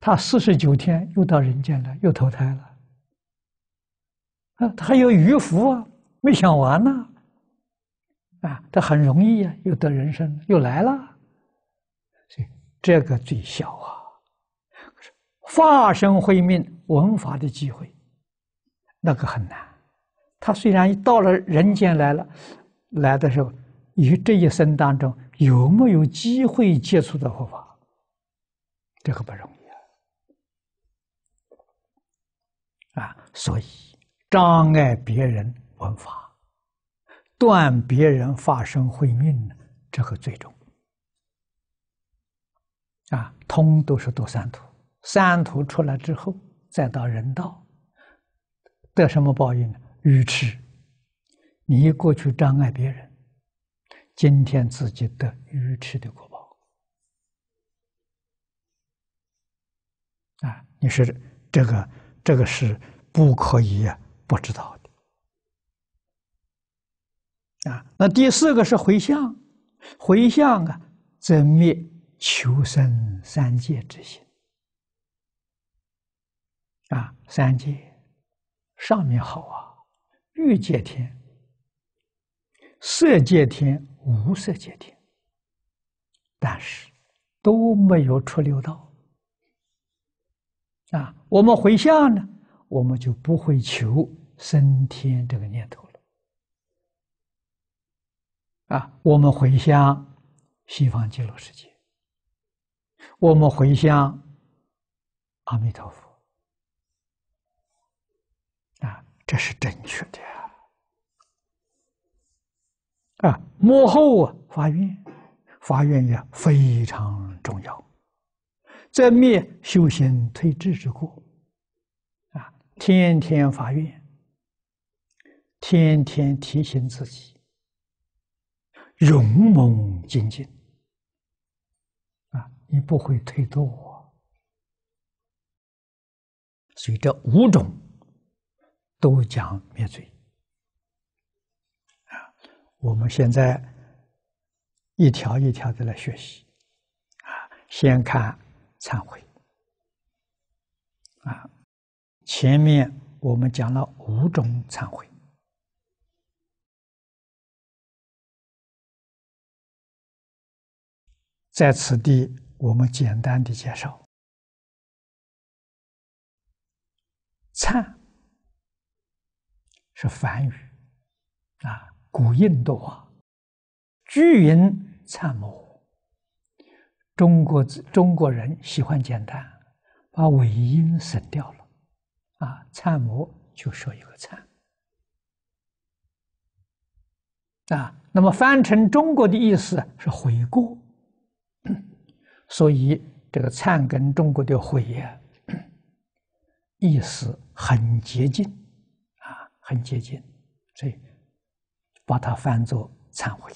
他四十九天又到人间了，又投胎了。啊，他还有余福啊，没享完呢。啊，他很容易啊，又得人生，又来了，所以这个最小啊。发生慧命闻法的机会，那个很难。他虽然到了人间来了，来的时候，与这一生当中有没有机会接触到佛法，这个不容易啊！啊，所以障碍别人闻法，断别人发生慧命呢，这个最重。啊，通都是多三途。三途出来之后，再到人道，得什么报应呢？愚痴。你过去障碍别人，今天自己得愚痴的果报。啊，你是这个这个是不可以不知道的。啊，那第四个是回向，回向啊，则灭求生三界之心。啊，三界上面好啊，欲界天、色界天、无色界天，但是都没有出六道。啊，我们回向呢，我们就不会求升天这个念头了。啊，我们回向西方极乐世界，我们回向阿弥陀佛。这是正确的啊！幕后啊，法院，法院也非常重要，在灭修行退智之过啊！天天发愿，天天提醒自己，勇猛精进啊！你不会退堕所以这五种。都讲灭罪啊！我们现在一条一条的来学习啊。先看忏悔啊。前面我们讲了五种忏悔，在此地我们简单的介绍忏。是梵语啊，古印度话，居云参摩。中国中国人喜欢简单，把尾音省掉了啊，参摩就说一个参。啊。那么翻成中国的意思是悔过，所以这个忏跟中国的悔啊 意思很接近。很接近，所以把它翻作忏悔。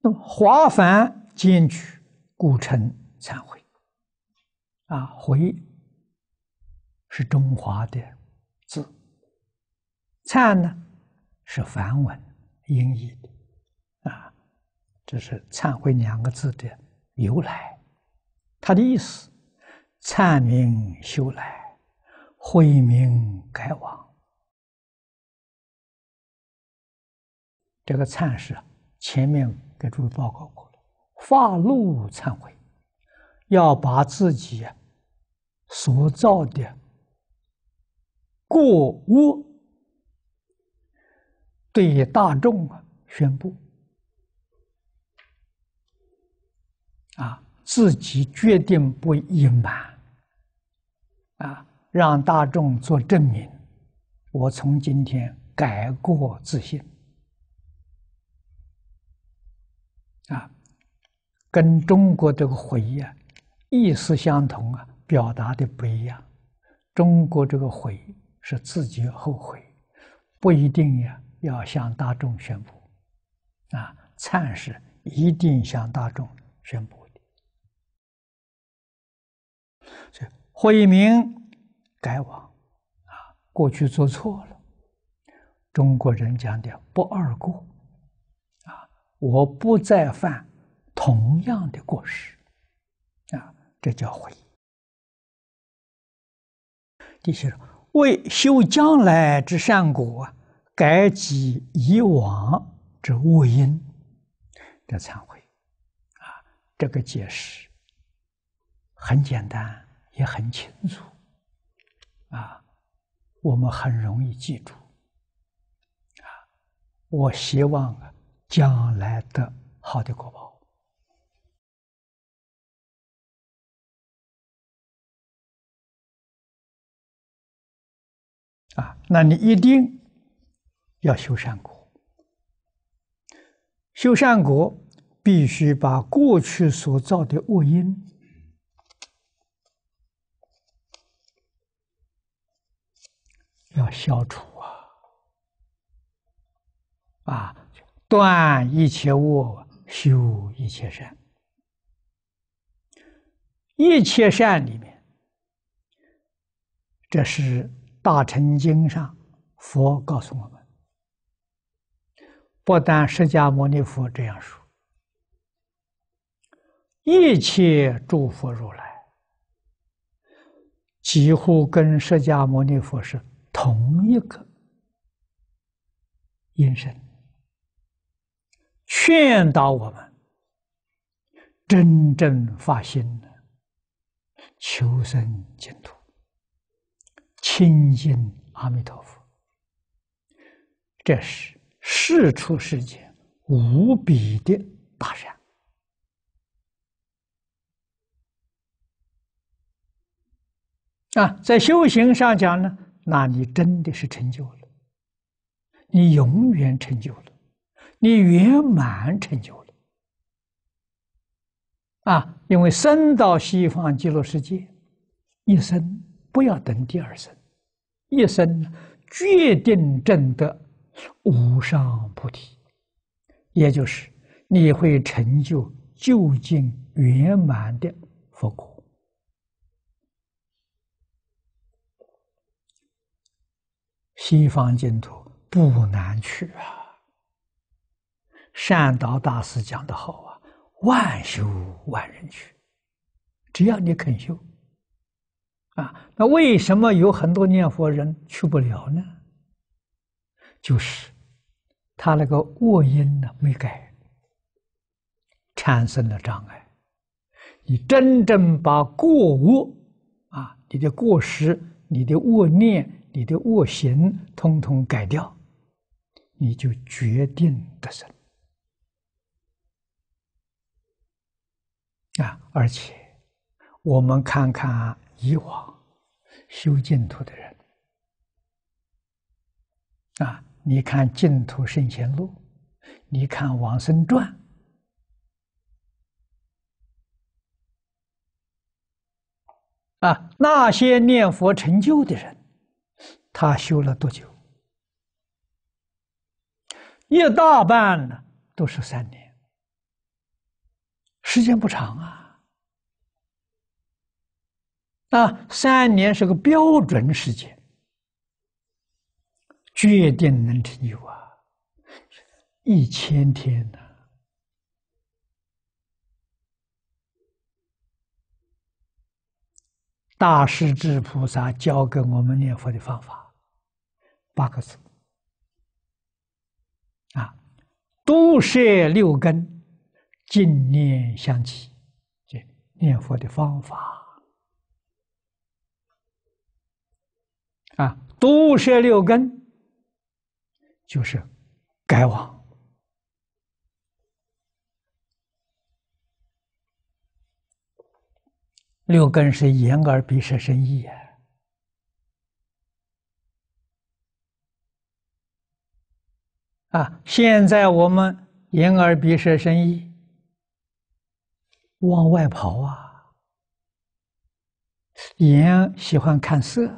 那么华繁兼取，故称忏悔。啊，回是中华的字，忏呢是梵文音译的啊，这是忏悔两个字的由来，它的意思。灿明修来，晦明改往。这个灿是前面给诸位报告过了，发露忏悔，要把自己所造的过恶对大众啊宣布啊，自己决定不隐瞒。啊，让大众做证明，我从今天改过自新。啊，跟中国这个悔啊，意思相同啊，表达的不一样。中国这个悔是自己后悔，不一定呀要向大众宣布。啊，忏是一定向大众宣布的。以一明改往，啊，过去做错了。中国人讲的“不二过”，啊，我不再犯同样的过失，啊，这叫悔。第七，为修将来之善果改己以往之恶因的忏悔，啊，这个解释很简单。也很清楚，啊，我们很容易记住，啊，我希望啊，将来的好的果报，啊，那你一定要修善果，修善果必须把过去所造的恶因。要消除啊！啊，断一切恶，修一切善。一切善里面，这是《大乘经》上佛告诉我们。不但释迦牟尼佛这样说，一切诸佛如来，几乎跟释迦牟尼佛是。同一个音声，劝导我们真正发心求生净土，亲近阿弥陀佛，这是世出世间无比的大善啊！在修行上讲呢。那你真的是成就了，你永远成就了，你圆满成就了，啊！因为生到西方极乐世界，一生不要等第二生，一生决定证得无上菩提，也就是你会成就究竟圆满的佛果。西方净土不难去啊！善导大师讲的好啊，“万修万人去”，只要你肯修啊。那为什么有很多念佛人去不了呢？就是他那个恶因呢没改，产生了障碍。你真正把过恶啊，你的过失，你的恶念。你的恶行通通改掉，你就决定得胜啊！而且，我们看看以往修净土的人啊，你看净土圣贤录，你看往生传啊，那些念佛成就的人。他修了多久？一大半呢，都是三年，时间不长啊。那三年是个标准时间，决定能成就啊，一千天呢。大势至菩萨教给我们念佛的方法。八个字，啊，都摄六根，净念相继，念佛的方法啊，都摄六根就是改往。六根是眼、耳、鼻、舌、身、意啊。啊！现在我们眼耳鼻舌身意往外跑啊，眼喜欢看色，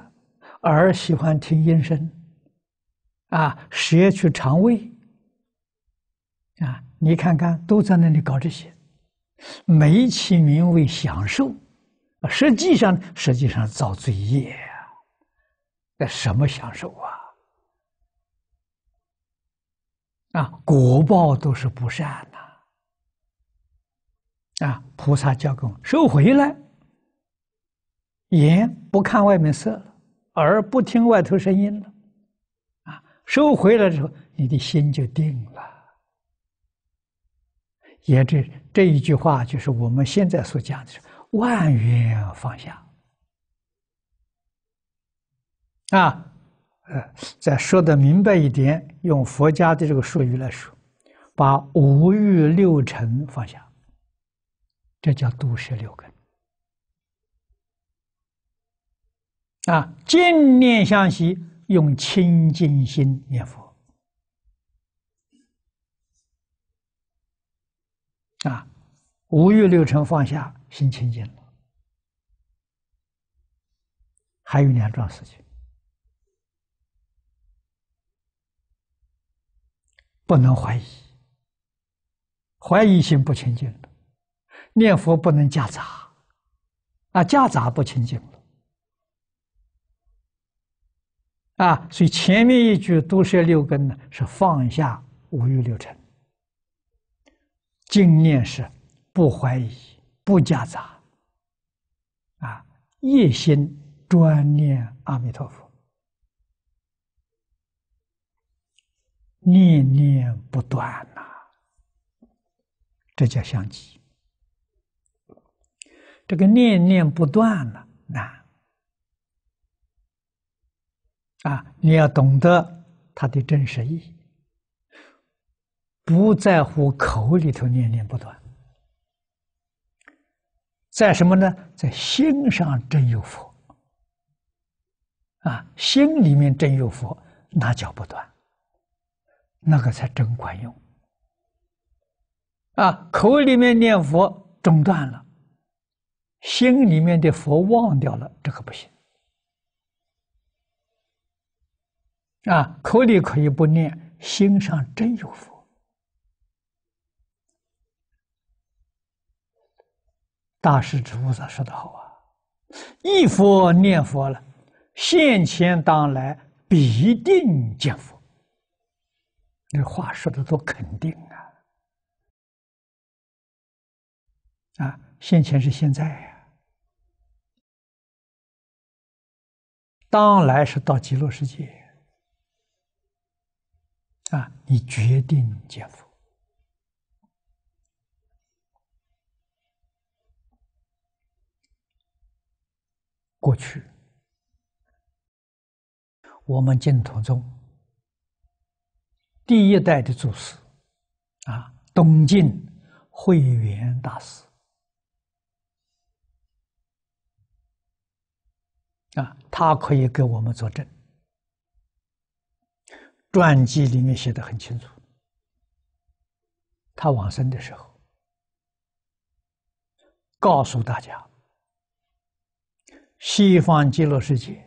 耳喜欢听音声，啊，舌去肠胃，啊，你看看都在那里搞这些，每其名为享受，实际上实际上造罪业呀，那什么享受啊？啊，果报都是不善呐！啊，菩萨教给我收回来，眼不看外面色了，耳不听外头声音了，啊，收回来之后，你的心就定了。也这这一句话，就是我们现在所讲的是万缘放下，啊。呃，再说的明白一点，用佛家的这个术语来说，把五欲六尘放下，这叫度舍六根。啊，净念相继，用清净心念佛。啊，五欲六尘放下，心清净了。还有两桩事情。不能怀疑，怀疑心不清净了；念佛不能夹杂，啊，夹杂不清净了。啊，所以前面一句都是六根呢，是放下五欲六尘，经念是不怀疑、不夹杂，啊，一心专念阿弥陀佛。念念不断呐，这叫相机。这个念念不断了，那啊，你要懂得它的真实意义，不在乎口里头念念不断，在什么呢？在心上真有佛啊，心里面真有佛，那叫不断。那个才真管用，啊！口里面念佛中断了，心里面的佛忘掉了，这可不行。啊，口里可以不念，心上真有佛。大师之菩萨说的好啊：“一佛念佛了，现前当来必定见佛。”这话说的多肯定啊！啊，先前是现在呀，当来是到极乐世界啊，你决定减负。过去，我们净土中。第一代的祖师，啊，东晋慧远大师，啊，他可以给我们作证，传记里面写的很清楚，他往生的时候，告诉大家，西方极乐世界，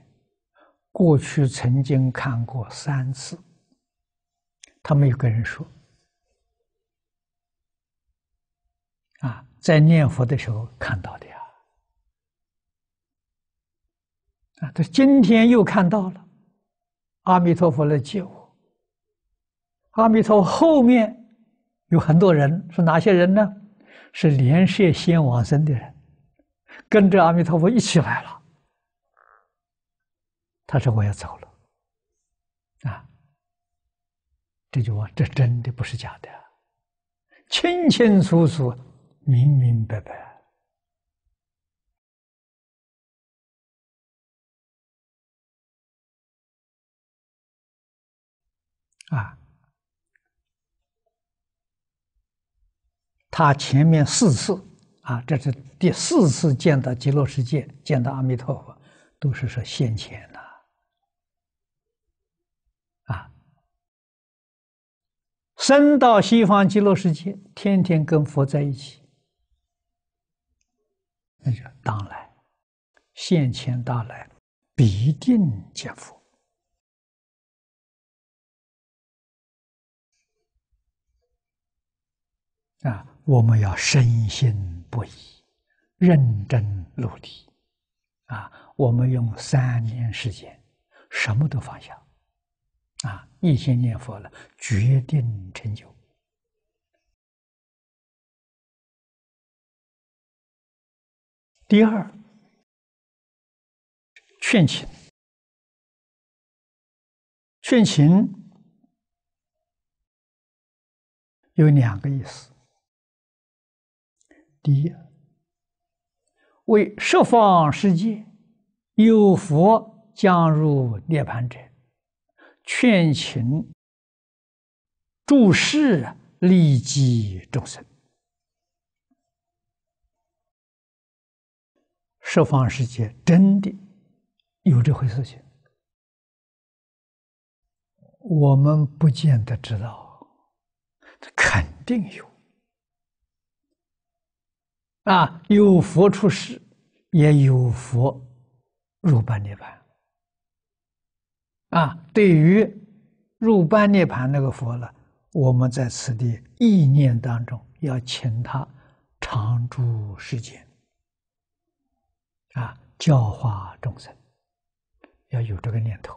过去曾经看过三次。他没有跟人说，啊，在念佛的时候看到的呀，啊，他今天又看到了，阿弥陀佛来救我，阿弥陀后面有很多人，是哪些人呢？是连舍先往生的人，跟着阿弥陀佛一起来了。他说：“我要走了。”这句话，这真的不是假的，清清楚楚、明明白白啊！他前面四次啊，这是第四次见到极乐世界，见到阿弥陀佛，都是说先前的。生到西方极乐世界，天天跟佛在一起，那就当来，现前到来，必定见佛。啊，我们要深信不疑，认真努力，啊，我们用三年时间，什么都放下。啊！一心念佛了，决定成就。第二，劝请，劝请有两个意思。第一，为十方世界有佛将入涅盘者。劝勤助啊，利济众生，十方世界真的有这回事情，我们不见得知道，这肯定有。啊，有佛出世，也有佛入般涅盘。啊，对于入般涅盘那个佛呢，我们在此地意念当中要请他常住世间，啊，教化众生，要有这个念头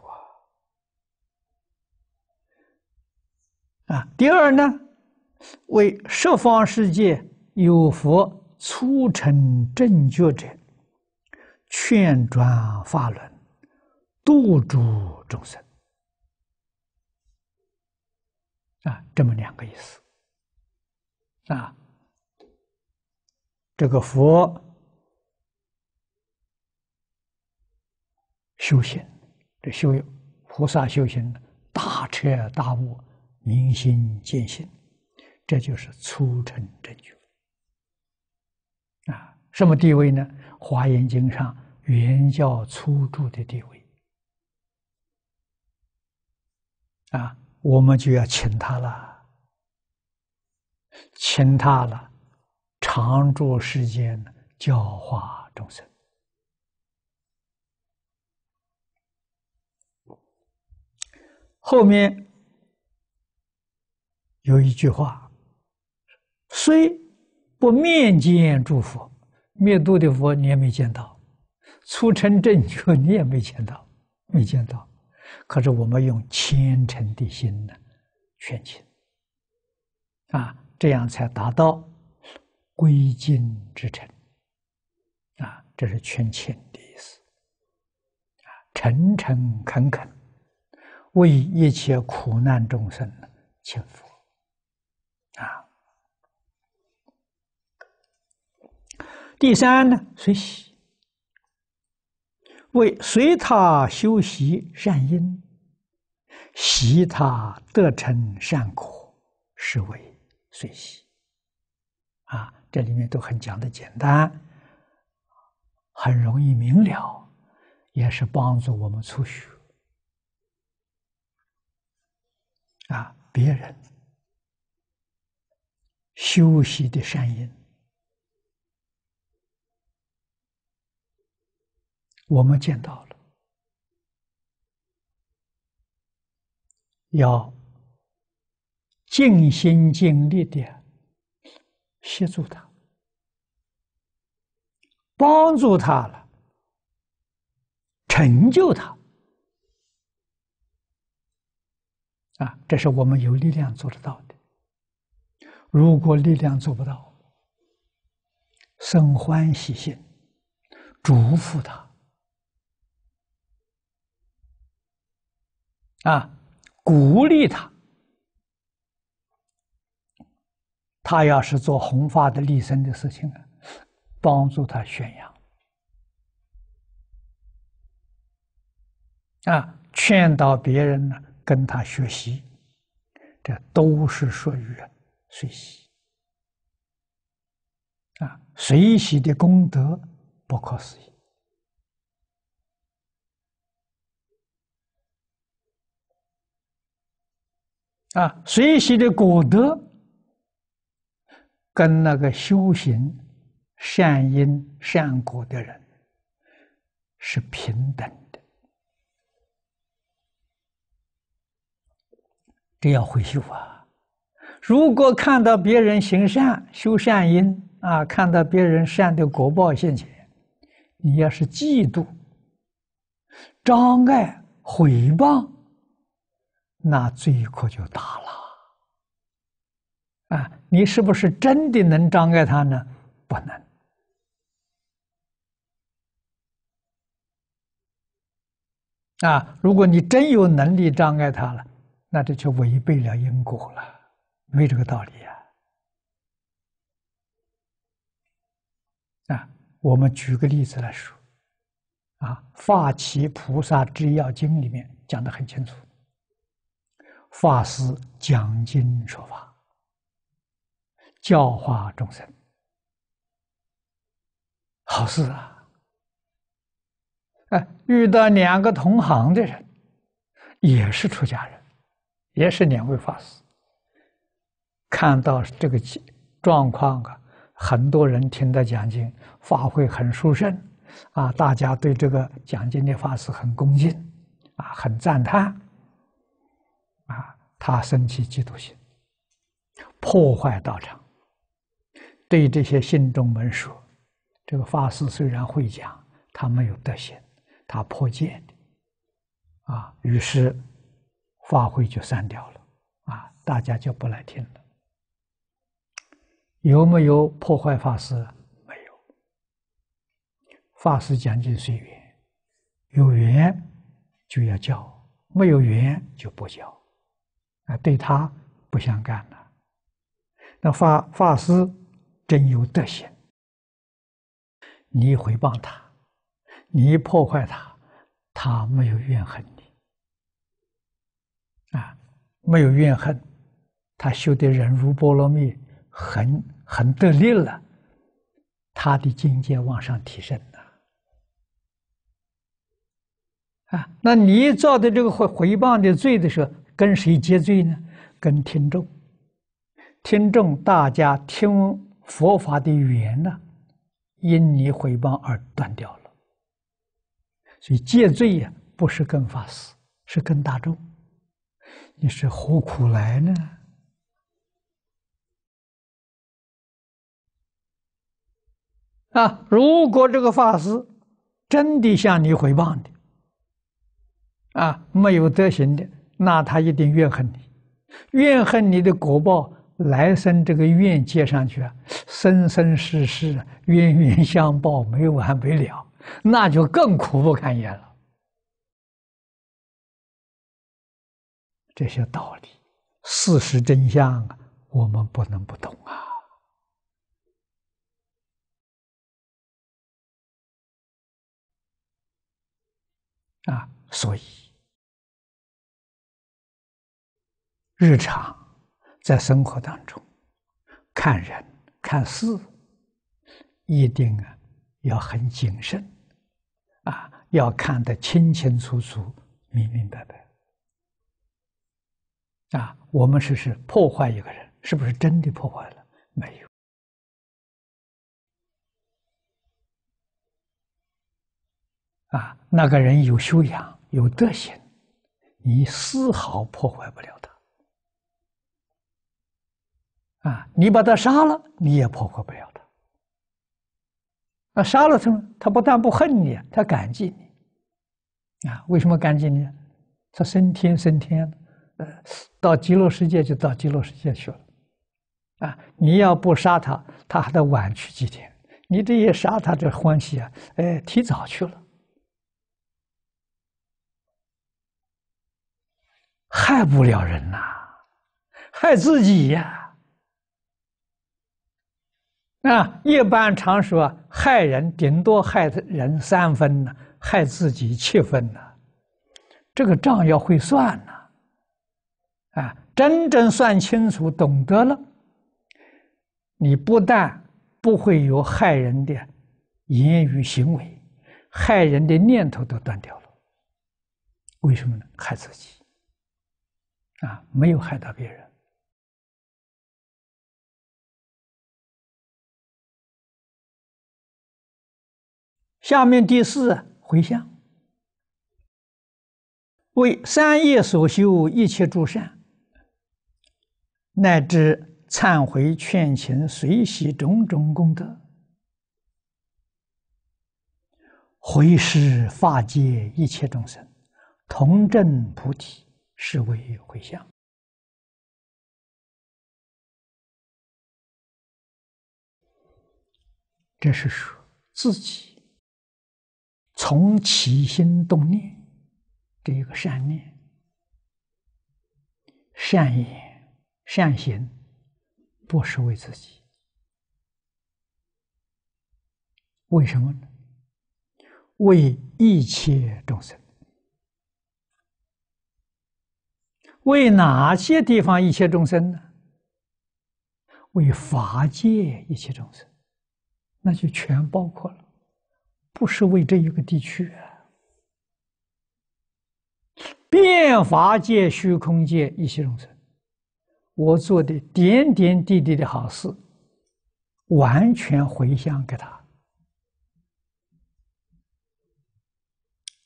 啊。啊，第二呢，为十方世界有佛促成正觉者，劝转法轮。度诸众生啊，这么两个意思啊。这个佛修行，这修菩萨修行，大彻大悟，明心见性，这就是初成真觉啊。什么地位呢？华严经上原教初住的地位。啊，我们就要请他了，请他了，常住世间教化众生。后面有一句话：虽不面见诸佛，灭度的佛你也没见到，初成正觉你也没见到，没见到。可是我们用虔诚的心呢，劝请啊，这样才达到归敬之诚啊，这是劝请的意思啊，诚诚恳恳为一切苦难众生呢祈福啊。第三呢，随喜。为随他修习善因，习他得成善果，是为随习。啊，这里面都很讲的简单，很容易明了，也是帮助我们出学啊，别人修习的善因。我们见到了，要尽心尽力的协助他，帮助他了，成就他啊！这是我们有力量做得到的。如果力量做不到，生欢喜心，嘱咐他。啊，鼓励他；他要是做弘法的立身的事情呢，帮助他宣扬；啊，劝导别人呢，跟他学习，这都是属于随喜。啊，随喜的功德不可思议。啊，学习的果德跟那个修行善因善果的人是平等的。这要会修啊，如果看到别人行善修善因啊，看到别人善的果报现前，你要是嫉妒、障碍、毁谤。那罪可就大了啊！你是不是真的能障碍他呢？不能啊！如果你真有能力障碍他了，那这就违背了因果了，没这个道理啊。啊，我们举个例子来说，啊，《法起菩萨之要经》里面讲的很清楚。法师讲经说法，教化众生，好事啊！哎，遇到两个同行的人，也是出家人，也是两位法师。看到这个状况啊，很多人听到讲经，发挥很殊胜啊，大家对这个讲经的法师很恭敬啊，很赞叹。他生起嫉妒心，破坏道场。对这些信众们说：“这个法师虽然会讲，他没有德行，他破戒的。”啊，于是法会就散掉了。啊，大家就不来听了。有没有破坏法师？没有。法师讲经随缘，有缘就要教，没有缘就不教。对他不相干了。那法法师真有德行。你回谤他，你破坏他，他没有怨恨你啊，没有怨恨，他修的人如波罗蜜，很很得力了，他的境界往上提升啊。那你造的这个回回谤的罪的时候。跟谁接罪呢？跟听众，听众，大家听佛法的语言呢，因你毁谤而断掉了。所以戒罪呀，不是跟法师，是跟大众。你是何苦来呢？啊，如果这个法师真的向你回谤的，啊，没有德行的。那他一定怨恨你，怨恨你的果报，来生这个怨接上去啊，生生世世冤冤相报，没完没了，那就更苦不堪言了。这些道理、事实真相，我们不能不懂啊！啊，所以。日常在生活当中看人看事，一定啊要很谨慎，啊要看得清清楚楚、明明白白。啊，我们是是破坏一个人，是不是真的破坏了？没有。啊，那个人有修养、有德行，你丝毫破坏不了。啊！你把他杀了，你也破坏不了他。那杀了他，他不但不恨你，他感激你。啊，为什么感激你？他升天，升天，呃，到极乐世界就到极乐世界去了。啊，你要不杀他，他还得晚去几天；你这一杀他，这欢喜啊，哎，提早去了，害不了人呐，害自己呀。那一般常说害人，顶多害人三分呢，害自己七分呢。这个账要会算呐，啊，真正算清楚、懂得了，你不但不会有害人的言语行为，害人的念头都断掉了。为什么呢？害自己啊，没有害到别人。下面第四回向，为三业所修一切诸善，乃至忏悔、劝请、随喜种种功德，回施法界一切众生，同证菩提，是为回向。这是说自己。从起心动念这一个善念、善言、善行，不是为自己，为什么呢？为一切众生，为哪些地方一切众生呢？为法界一切众生，那就全包括了。不是为这一个地区变法界、虚空界一些众生，我做的点点滴滴的好事，完全回向给他。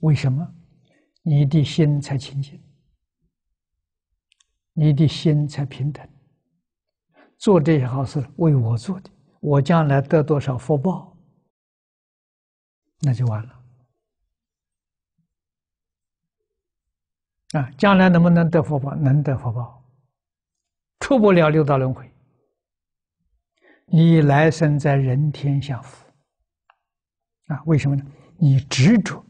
为什么？你的心才清净，你的心才平等。做这些好事为我做的，我将来得多少福报？那就完了啊！将来能不能得福报？能得福报，出不了六道轮回。你来生在人天享福啊？为什么呢？你执着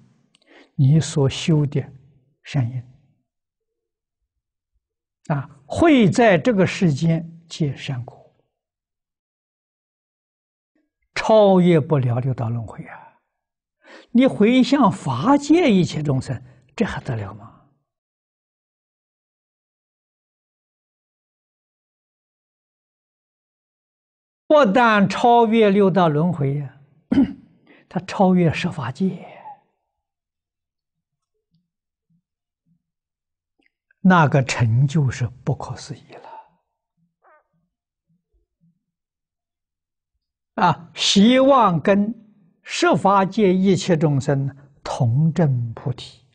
你所修的善因啊，会在这个世间结善果，超越不了六道轮回啊！你回向法界一切众生，这还得了吗？不但超越六道轮回，呀，他超越设法界，那个成就是不可思议了。啊，希望跟。设法界一切众生同证菩提，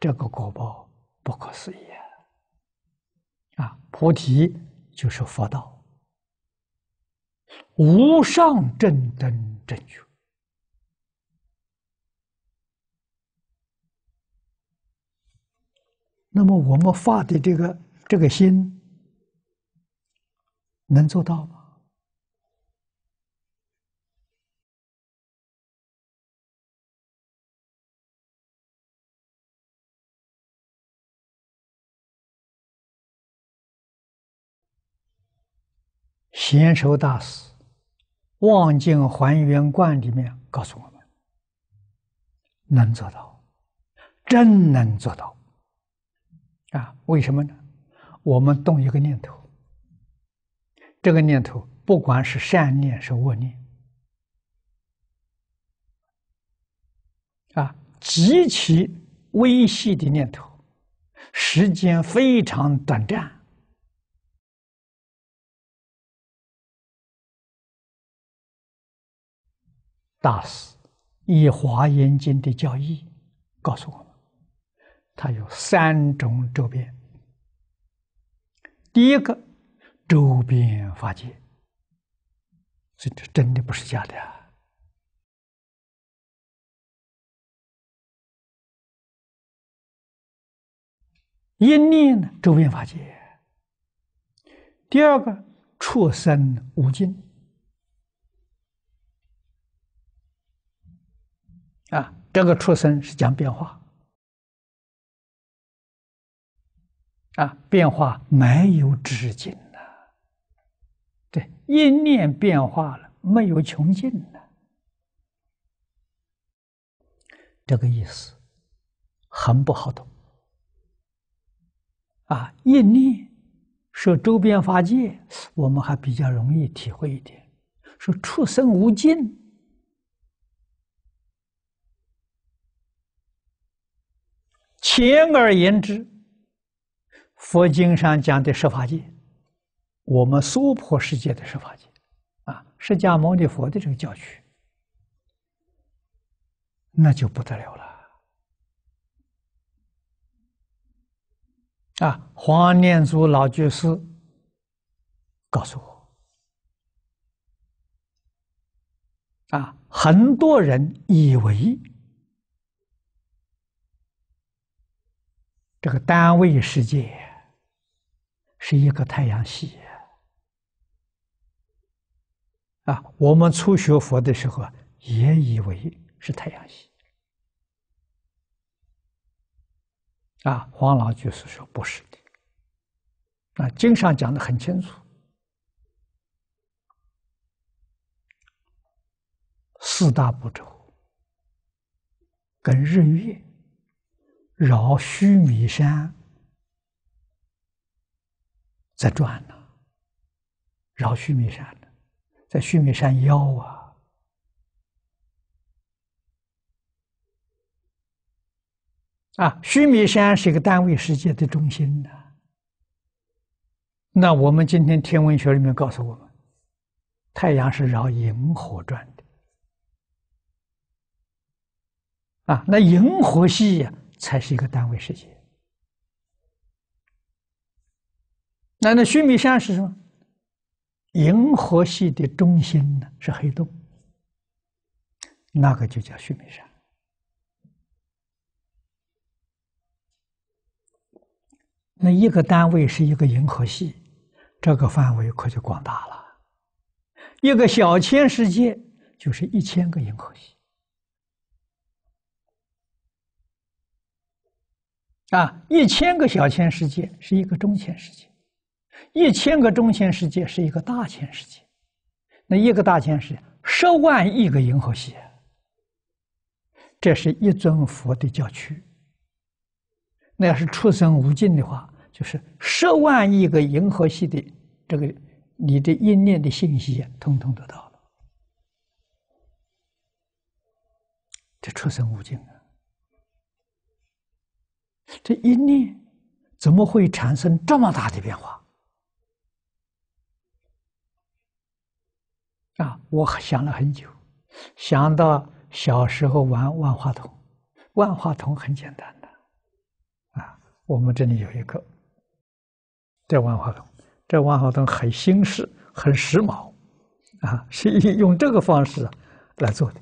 这个果报不可思议啊！菩提就是佛道，无上正等正觉。那么，我们发的这个这个心，能做到吗？千首大师《望境还原观》里面告诉我们，能做到，真能做到啊？为什么呢？我们动一个念头，这个念头不管是善念是恶念，啊，极其微细的念头，时间非常短暂。大师以华严经的教义告诉我们，它有三种周边。第一个周边法界，所以这真的不是假的。阴念呢，周边法界。第二个，畜生无尽。啊，这个出生是讲变化，啊，变化没有止境的，对，一念变化了，没有穷尽的，这个意思很不好懂。啊，一念说周边法界，我们还比较容易体会一点，说出生无尽。简而言之，佛经上讲的十法界，我们娑婆世界的十法界啊，释迦牟尼佛的这个教区，那就不得了了啊！黄念祖老居士告诉我，啊，很多人以为。这个单位世界是一个太阳系啊！我们初学佛的时候也以为是太阳系啊。黄老居士说不是的，啊，经上讲的很清楚，四大步骤跟日月。绕须弥山在转呢，绕须弥山的，在须弥山腰啊。啊，须弥山是一个单位世界的中心呢。那我们今天天文学里面告诉我们，太阳是绕银河转的啊，那银河系呀。才是一个单位世界。那那须弥山是什么？银河系的中心呢？是黑洞，那个就叫须弥山。那一个单位是一个银河系，这个范围可就广大了。一个小千世界就是一千个银河系。啊，一千个小千世界是一个中千世界，一千个中千世界是一个大千世界，那一个大千世界十万亿个银河系，这是一尊佛的教区。那要是出生无尽的话，就是十万亿个银河系的这个你的因念的信息通通得到了，这出生无尽啊。这一念，怎么会产生这么大的变化？啊，我想了很久，想到小时候玩万花筒，万花筒很简单的，啊，我们这里有一个这万花筒，这万花筒很新式，很时髦，啊，是用这个方式来做的，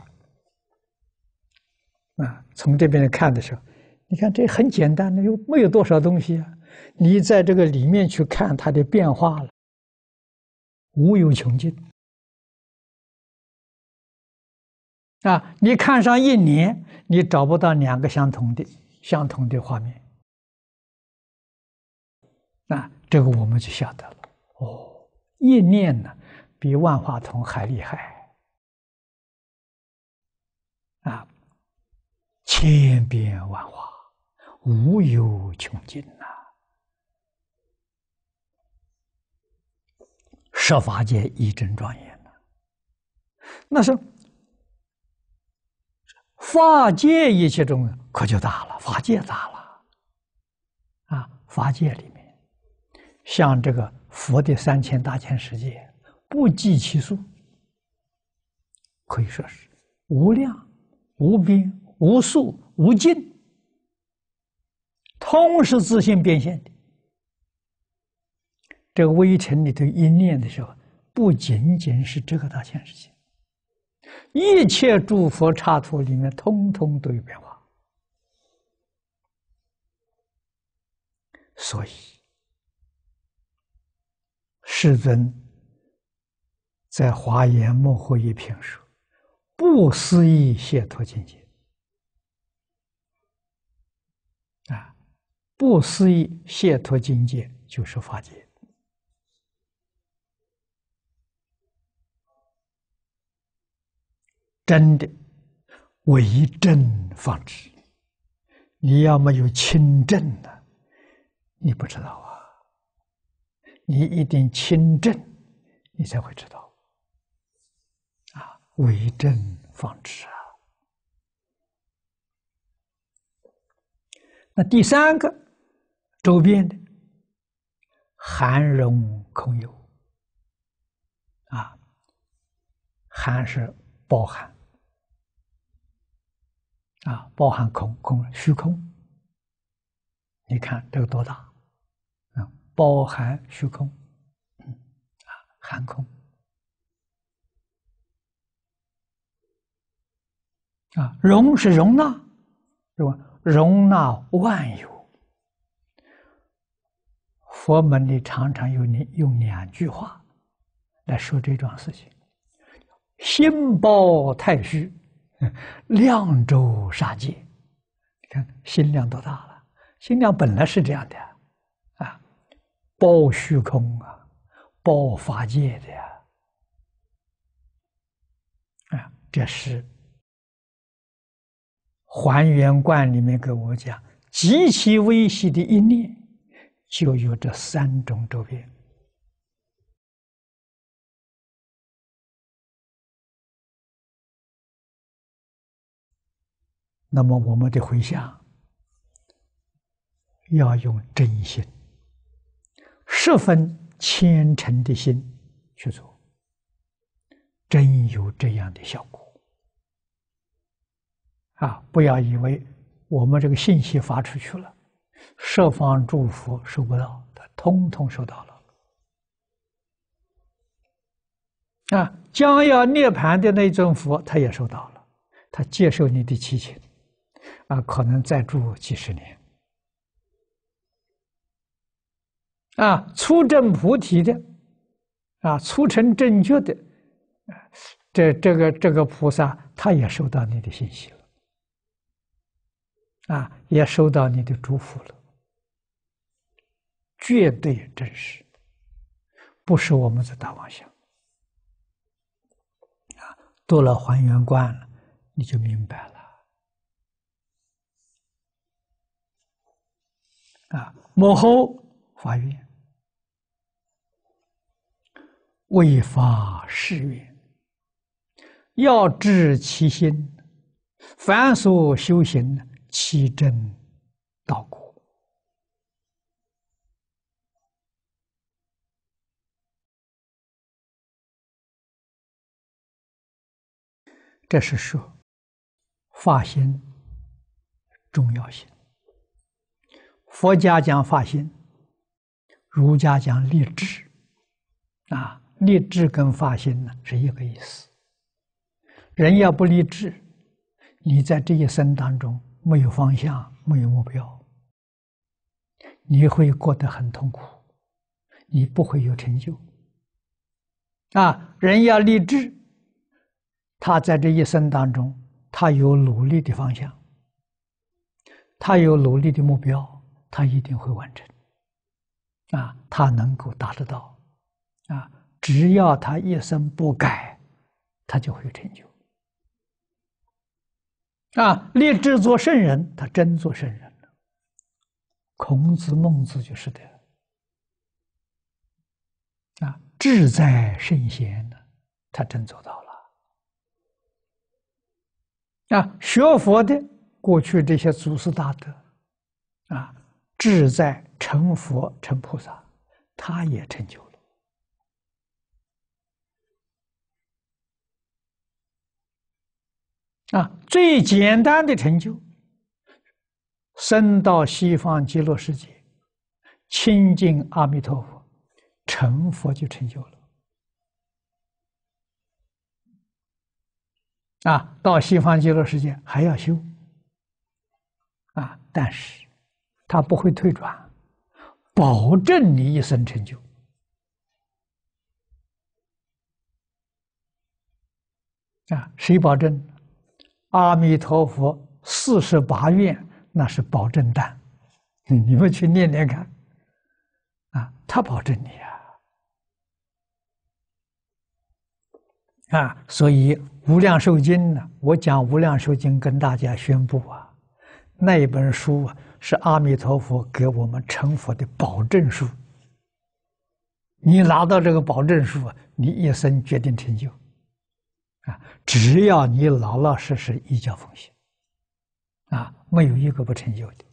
啊，从这边看的时候。你看，这很简单的，又没有多少东西啊！你在这个里面去看它的变化了，无有穷尽啊！你看上一年，你找不到两个相同的、相同的画面。那这个我们就晓得了哦，意念呢，比万花筒还厉害啊，千变万化。无有穷尽呐！设法界一真庄严呐，那是法界一切中可就大了，法界大了啊！法界里面，像这个佛的三千大千世界，不计其数，可以说是无量、无边、无数、无尽。通是自行变现的。这微尘里头因念的时候，不仅仅是这个大千世界，一切诸佛刹土里面，通通都有变化。所以，世尊在华严幕后一篇说：“不思议解脱境界。”不思议解脱境界就是法界，真的为正方知。你要没有清正呢，你不知道啊。你一定清正，你才会知道啊。为正方知啊。那第三个。周边的寒容空有，啊，含是包含，啊，包含空空虚空，你看这个多大，啊，包含虚空，啊，含空，啊，容是容纳，是吧？容纳万有。佛门里常常有两用两句话来说这桩事情：“心包太虚，量周杀界。”你看，心量多大了？心量本来是这样的啊，包虚空啊，包法界的呀。啊，这是《还原观》里面给我讲极其微细的一念。就有这三种周边。那么，我们的回向要用真心、十分虔诚的心去做，真有这样的效果啊！不要以为我们这个信息发出去了。设方祝福收不到，他通通收到了。啊，将要涅盘的那尊佛，他也收到了，他接受你的祈请，啊，可能再住几十年。啊，初证菩提的，啊，初成正觉的，这这个这个菩萨，他也收到你的信息了，啊，也收到你的祝福了。绝对真实，不是我们在打妄想啊！读了还原观了，你就明白了啊！母后发愿，未发誓愿，要知其心，凡所修行，其真道果。这是说发心重要性。佛家讲发心，儒家讲立志，啊，立志跟发心呢是一个意思。人要不立志，你在这一生当中没有方向，没有目标，你会过得很痛苦，你不会有成就。啊，人要立志。他在这一生当中，他有努力的方向，他有努力的目标，他一定会完成。啊，他能够达得到，啊，只要他一生不改，他就会有成就。啊，立志做圣人，他真做圣人了。孔子、孟子就是的。啊，志在圣贤呢，他真做到了。啊，学佛的过去这些祖师大德，啊，志在成佛成菩萨，他也成就了。啊，最简单的成就，生到西方极乐世界，亲近阿弥陀佛，成佛就成就了。啊，到西方极乐世界还要修，啊，但是他不会退转，保证你一生成就。啊，谁保证？阿弥陀佛四十八愿那是保证单，你们去念念看，啊，他保证你。啊，所以《无量寿经》呢，我讲《无量寿经》跟大家宣布啊，那本书啊是阿弥陀佛给我们成佛的保证书。你拿到这个保证书啊，你一生决定成就啊，只要你老老实实依教奉行啊，没有一个不成就的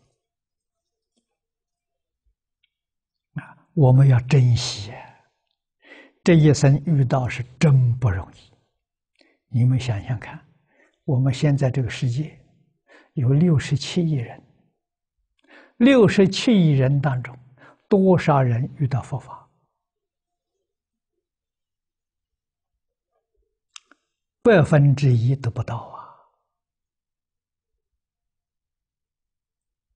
啊，我们要珍惜啊。这一生遇到是真不容易，你们想想看，我们现在这个世界有六十七亿人，六十七亿人当中，多少人遇到佛法？百分之一都不到啊，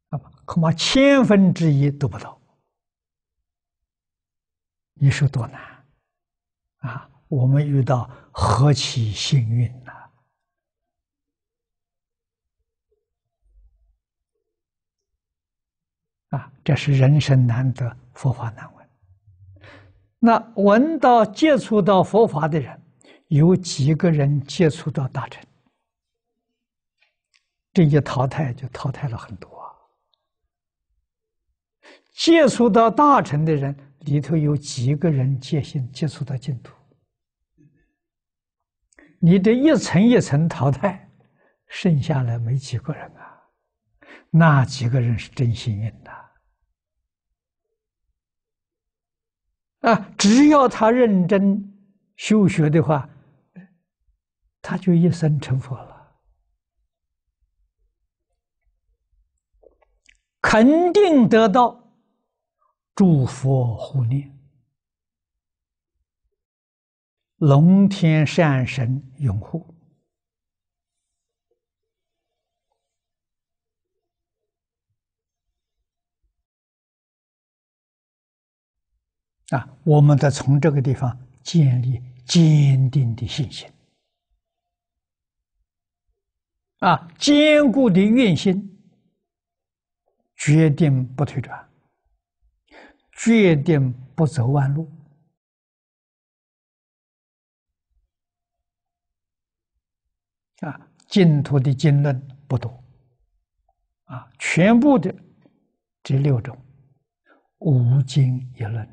啊，恐怕千分之一都不到，你说多难！啊，我们遇到何其幸运呐！啊，这是人生难得，佛法难闻。那闻到、接触到佛法的人，有几个人接触到大乘？这一淘汰就淘汰了很多。接触到大乘的人。里头有几个人接近接触到净土，你得一层一层淘汰，剩下来没几个人啊。那几个人是真幸运的啊！只要他认真修学的话，他就一生成佛了，肯定得到。诸佛护念，龙天善神永护。啊，我们得从这个地方建立坚定的信心，啊，坚固的愿心，决定不退转。决定不走弯路啊！净土的经论不多啊，全部的这六种五经一论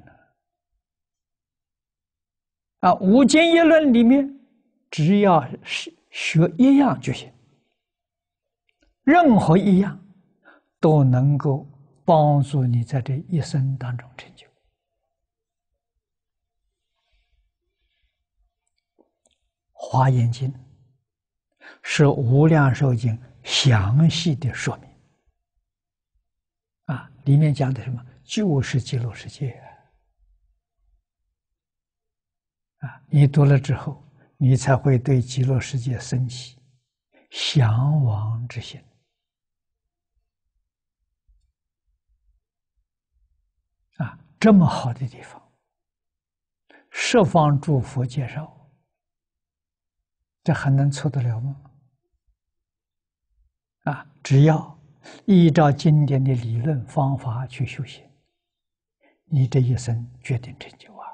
啊，五经一论里面只要是学一样就行，任何一样都能够。帮助你在这一生当中成就，《华严经》是《无量寿经》详细的说明。啊，里面讲的什么？就是极乐世界。啊，你读了之后，你才会对极乐世界升起向往之心。啊，这么好的地方，十方诸佛介绍，这还能错得了吗？啊，只要依照经典的理论方法去修行，你这一生决定成就啊！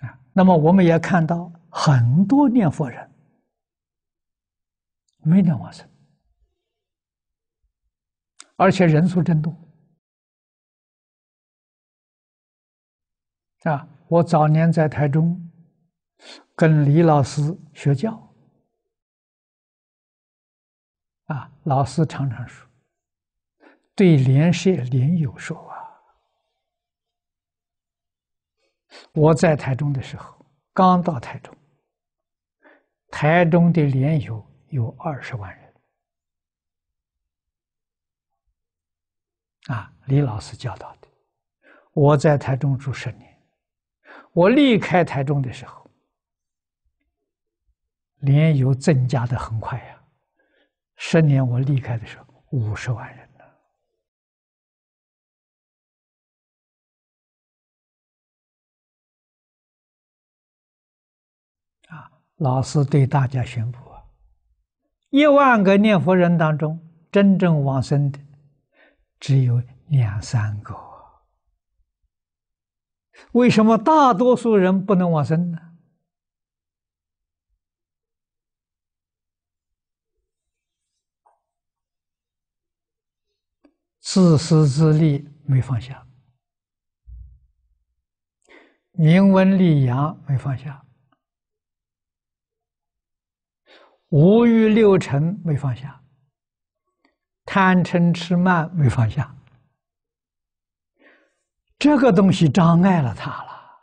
啊，那么我们也看到，很多念佛人没往生。而且人数真多啊！我早年在台中跟李老师学教啊，老师常常说：“对连社连友说啊，我在台中的时候，刚到台中，台中的连友有二十万人。”啊，李老师教导的，我在台中住十年，我离开台中的时候，莲油增加的很快呀。十年我离开的时候，五十万人了。啊，老师对大家宣布啊，一万个念佛人当中，真正往生的。只有两三个，为什么大多数人不能往生呢？自私自利没放下，名闻利养没放下，五欲六尘没放下。贪嗔痴慢没放下，这个东西障碍了他了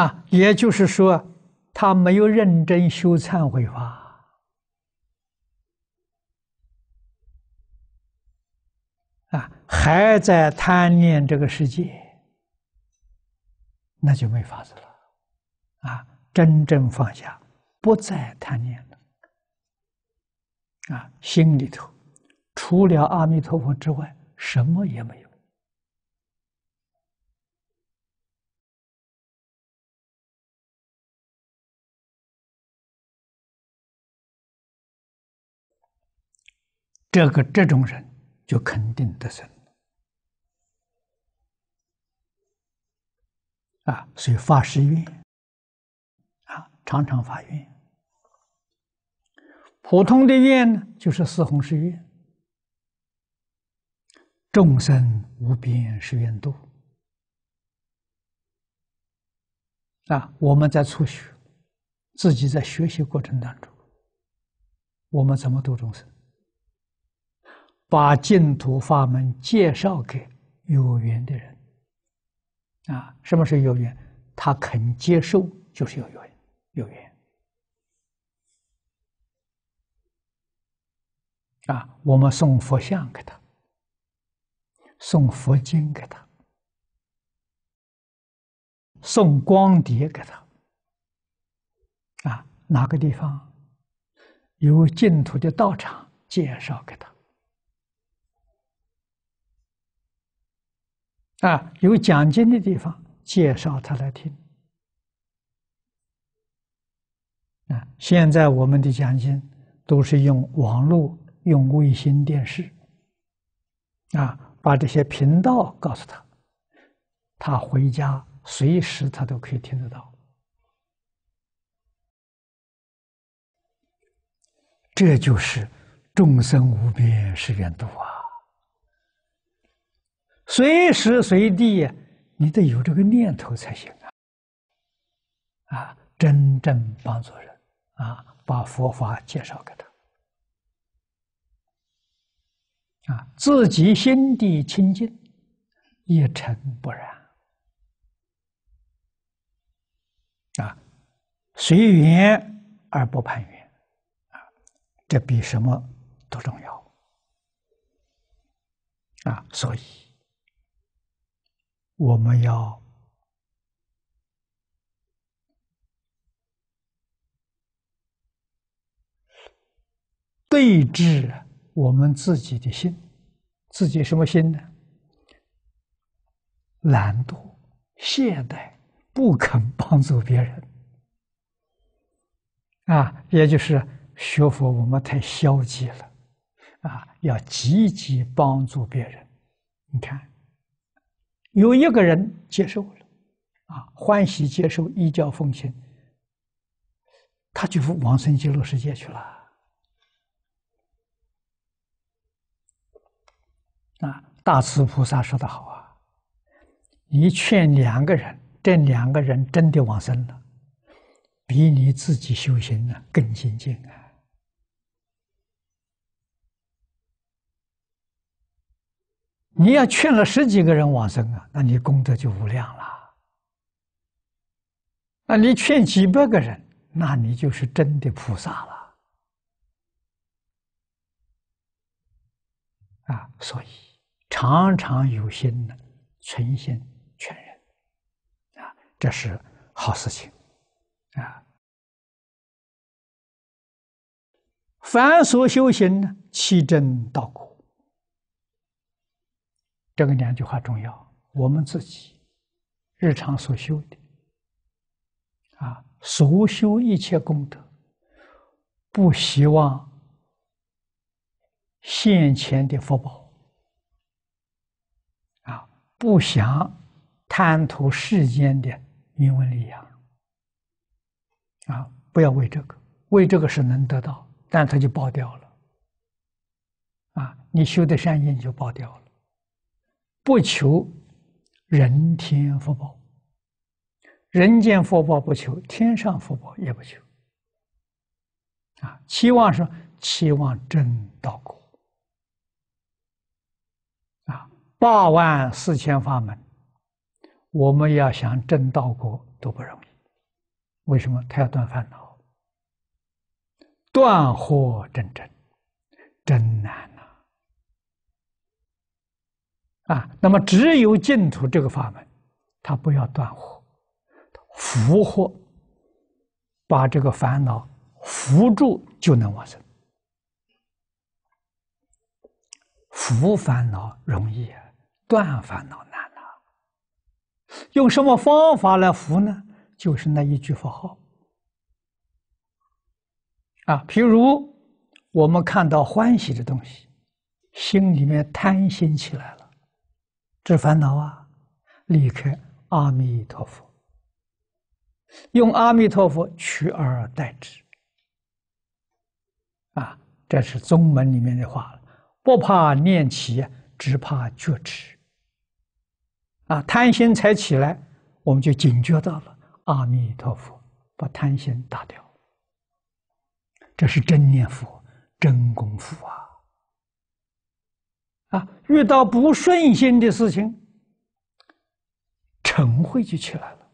啊！也就是说，他没有认真修忏悔法啊，还在贪念这个世界，那就没法子了啊！真正放下，不再贪念。啊，心里头除了阿弥陀佛之外，什么也没有。这个这种人就肯定得生。啊，所以发誓愿，啊，常常发愿。普通的愿呢，就是四弘誓愿，众生无边誓愿度。啊，我们在初学，自己在学习过程当中，我们怎么度众生？把净土法门介绍给有缘的人。啊，什么是有缘？他肯接受，就是有缘，有缘。啊，我们送佛像给他，送佛经给他，送光碟给他，啊，哪个地方有净土的道场，介绍给他，啊，有讲经的地方，介绍他来听。啊，现在我们的讲经都是用网络。用卫星电视啊，把这些频道告诉他，他回家随时他都可以听得到。这就是众生无边誓愿度啊！随时随地你得有这个念头才行啊！啊，真正帮助人啊，把佛法介绍给他。啊，自己心地清净，一尘不染。啊，随缘而不攀缘，啊，这比什么都重要。啊，所以我们要对峙啊。我们自己的心，自己什么心呢？懒惰、懈怠、不肯帮助别人，啊，也就是学佛，我们太消极了，啊，要积极帮助别人。你看，有一个人接受了，啊，欢喜接受，一教奉行，他就往生极乐世界去了。啊，大慈菩萨说的好啊！你劝两个人，这两个人真的往生了，比你自己修行呢更精进啊！你要劝了十几个人往生啊，那你功德就无量了。那你劝几百个人，那你就是真的菩萨了。啊，所以。常常有心的存心劝人，啊，这是好事情，啊。凡所修行，其真道果。这个两句话重要。我们自己日常所修的，啊，所修一切功德，不希望现前的福报。不想贪图世间的名闻利养啊！不要为这个，为这个是能得到，但他就爆掉了啊！你修的善因就爆掉了。不求人天福报，人间福报不求，天上福报也不求啊！期望说期望正道果。八万四千法门，我们要想证道果，都不容易。为什么他要断烦恼？断惑真真，真难呐！啊，那么只有净土这个法门，他不要断惑，伏惑，把这个烦恼扶住就能往生。扶烦恼容易啊。断烦恼难了。用什么方法来服呢？就是那一句佛号。啊，譬如我们看到欢喜的东西，心里面贪心起来了，这烦恼啊，离开阿弥陀佛，用阿弥陀佛取而代之。啊，这是宗门里面的话了，不怕念起，只怕觉迟。啊，贪心才起来，我们就警觉到了。阿弥陀佛，把贪心打掉，这是真念佛、真功夫啊！啊，遇到不顺心的事情，嗔恚就起来了，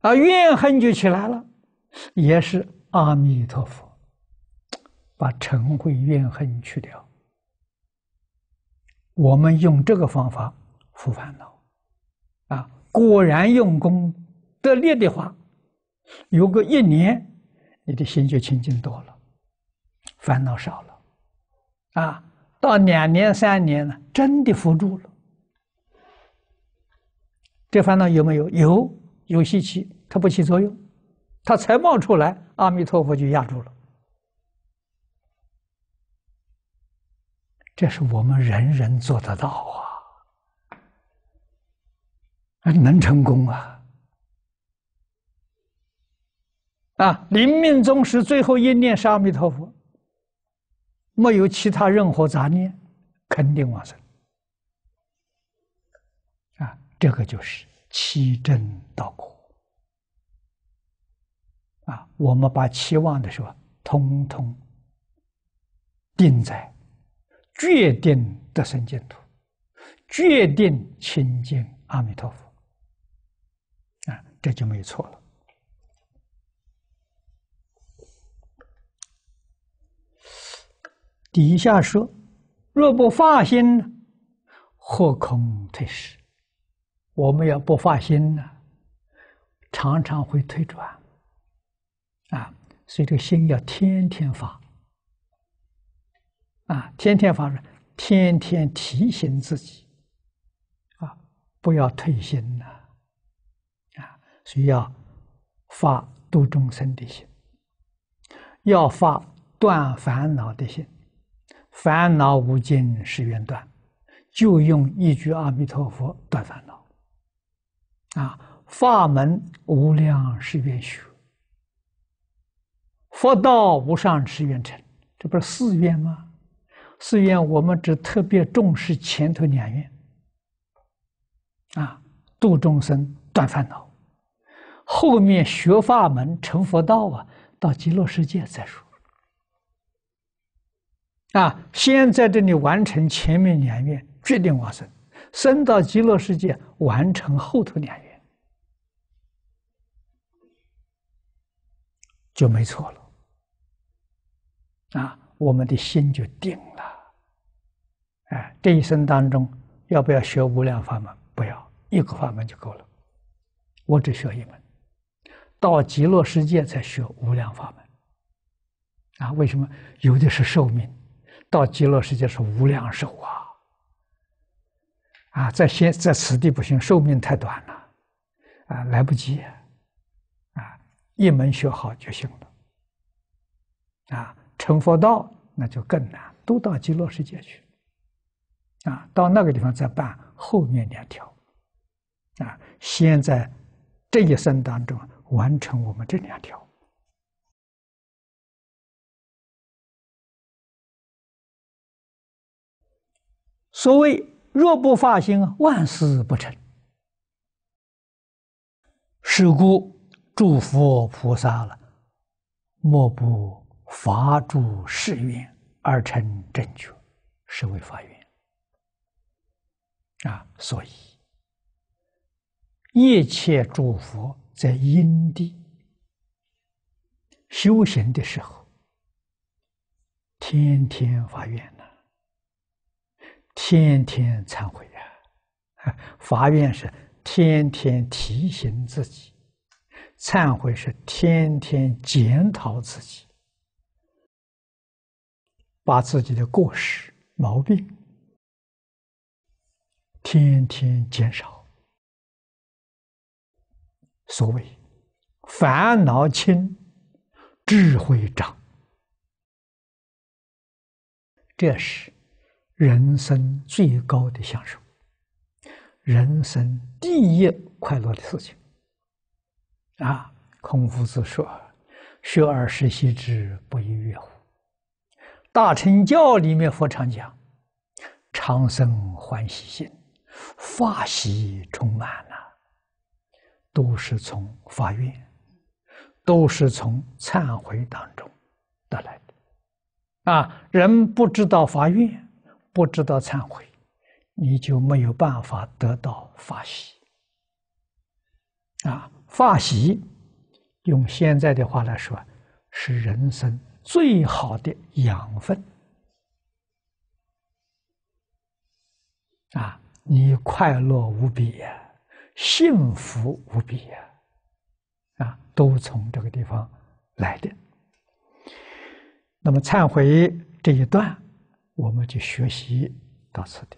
啊，怨恨就起来了，也是阿弥陀佛，把嗔恚、怨恨去掉。我们用这个方法复烦恼，啊，果然用功得力的话，有个一年，你的心就清净多了，烦恼少了，啊，到两年、三年了，真的扶住了。这烦恼有没有？有，有稀奇，它不起作用，它才冒出来，阿弥陀佛就压住了。这是我们人人做得到啊，能成功啊！啊，临命终时最后一念是阿弥陀佛，没有其他任何杂念，肯定往生。啊，这个就是七真道果。啊，我们把期望的时候，通通定在。决定得生净土，决定亲近阿弥陀佛啊，这就没错了。底下说，若不发心呢，何恐退失？我们要不发心呢，常常会退转啊，所以这个心要天天发。啊，天天发愿，天天提醒自己，啊，不要退心呐，啊，所以要发度众生的心，要发断烦恼的心，烦恼无尽是愿断，就用一句阿弥陀佛断烦恼。啊，法门无量是愿学，佛道无上誓愿成，这不是四愿吗？寺院我们只特别重视前头两愿，啊，度众生断烦恼，后面学法门成佛道啊，到极乐世界再说。啊，先在这里完成前面两愿，决定往生，生到极乐世界完成后头两愿，就没错了。啊，我们的心就定。了。哎，这一生当中要不要学无量法门？不要，一个法门就够了。我只需要一门，到极乐世界才学无量法门。啊，为什么有的是寿命？到极乐世界是无量寿啊！啊，在现在此地不行，寿命太短了，啊，来不及，啊，一门学好就行了。啊，成佛道那就更难，都到极乐世界去。啊，到那个地方再办后面两条，啊，先在这一生当中完成我们这两条。所谓若不发心，万事不成。是故诸佛菩萨了，莫不发诸誓愿而成正觉，是为法语。啊，所以一切诸佛在因地修行的时候，天天发愿呐，天天忏悔呀。发愿是天天提醒自己，忏悔是天天检讨自己，把自己的过失毛病。天天减少，所谓烦恼轻，智慧长，这是人生最高的享受，人生第一快乐的事情。啊，孔夫子说：“学而时习之，不亦乐乎？”大乘教里面佛常讲：“长生欢喜心。”法喜充满了，都是从发愿，都是从忏悔当中得来的。啊，人不知道发愿，不知道忏悔，你就没有办法得到法喜。啊，法喜，用现在的话来说，是人生最好的养分。啊。你快乐无比呀，幸福无比呀，啊，都从这个地方来的。那么忏悔这一段，我们就学习到此地。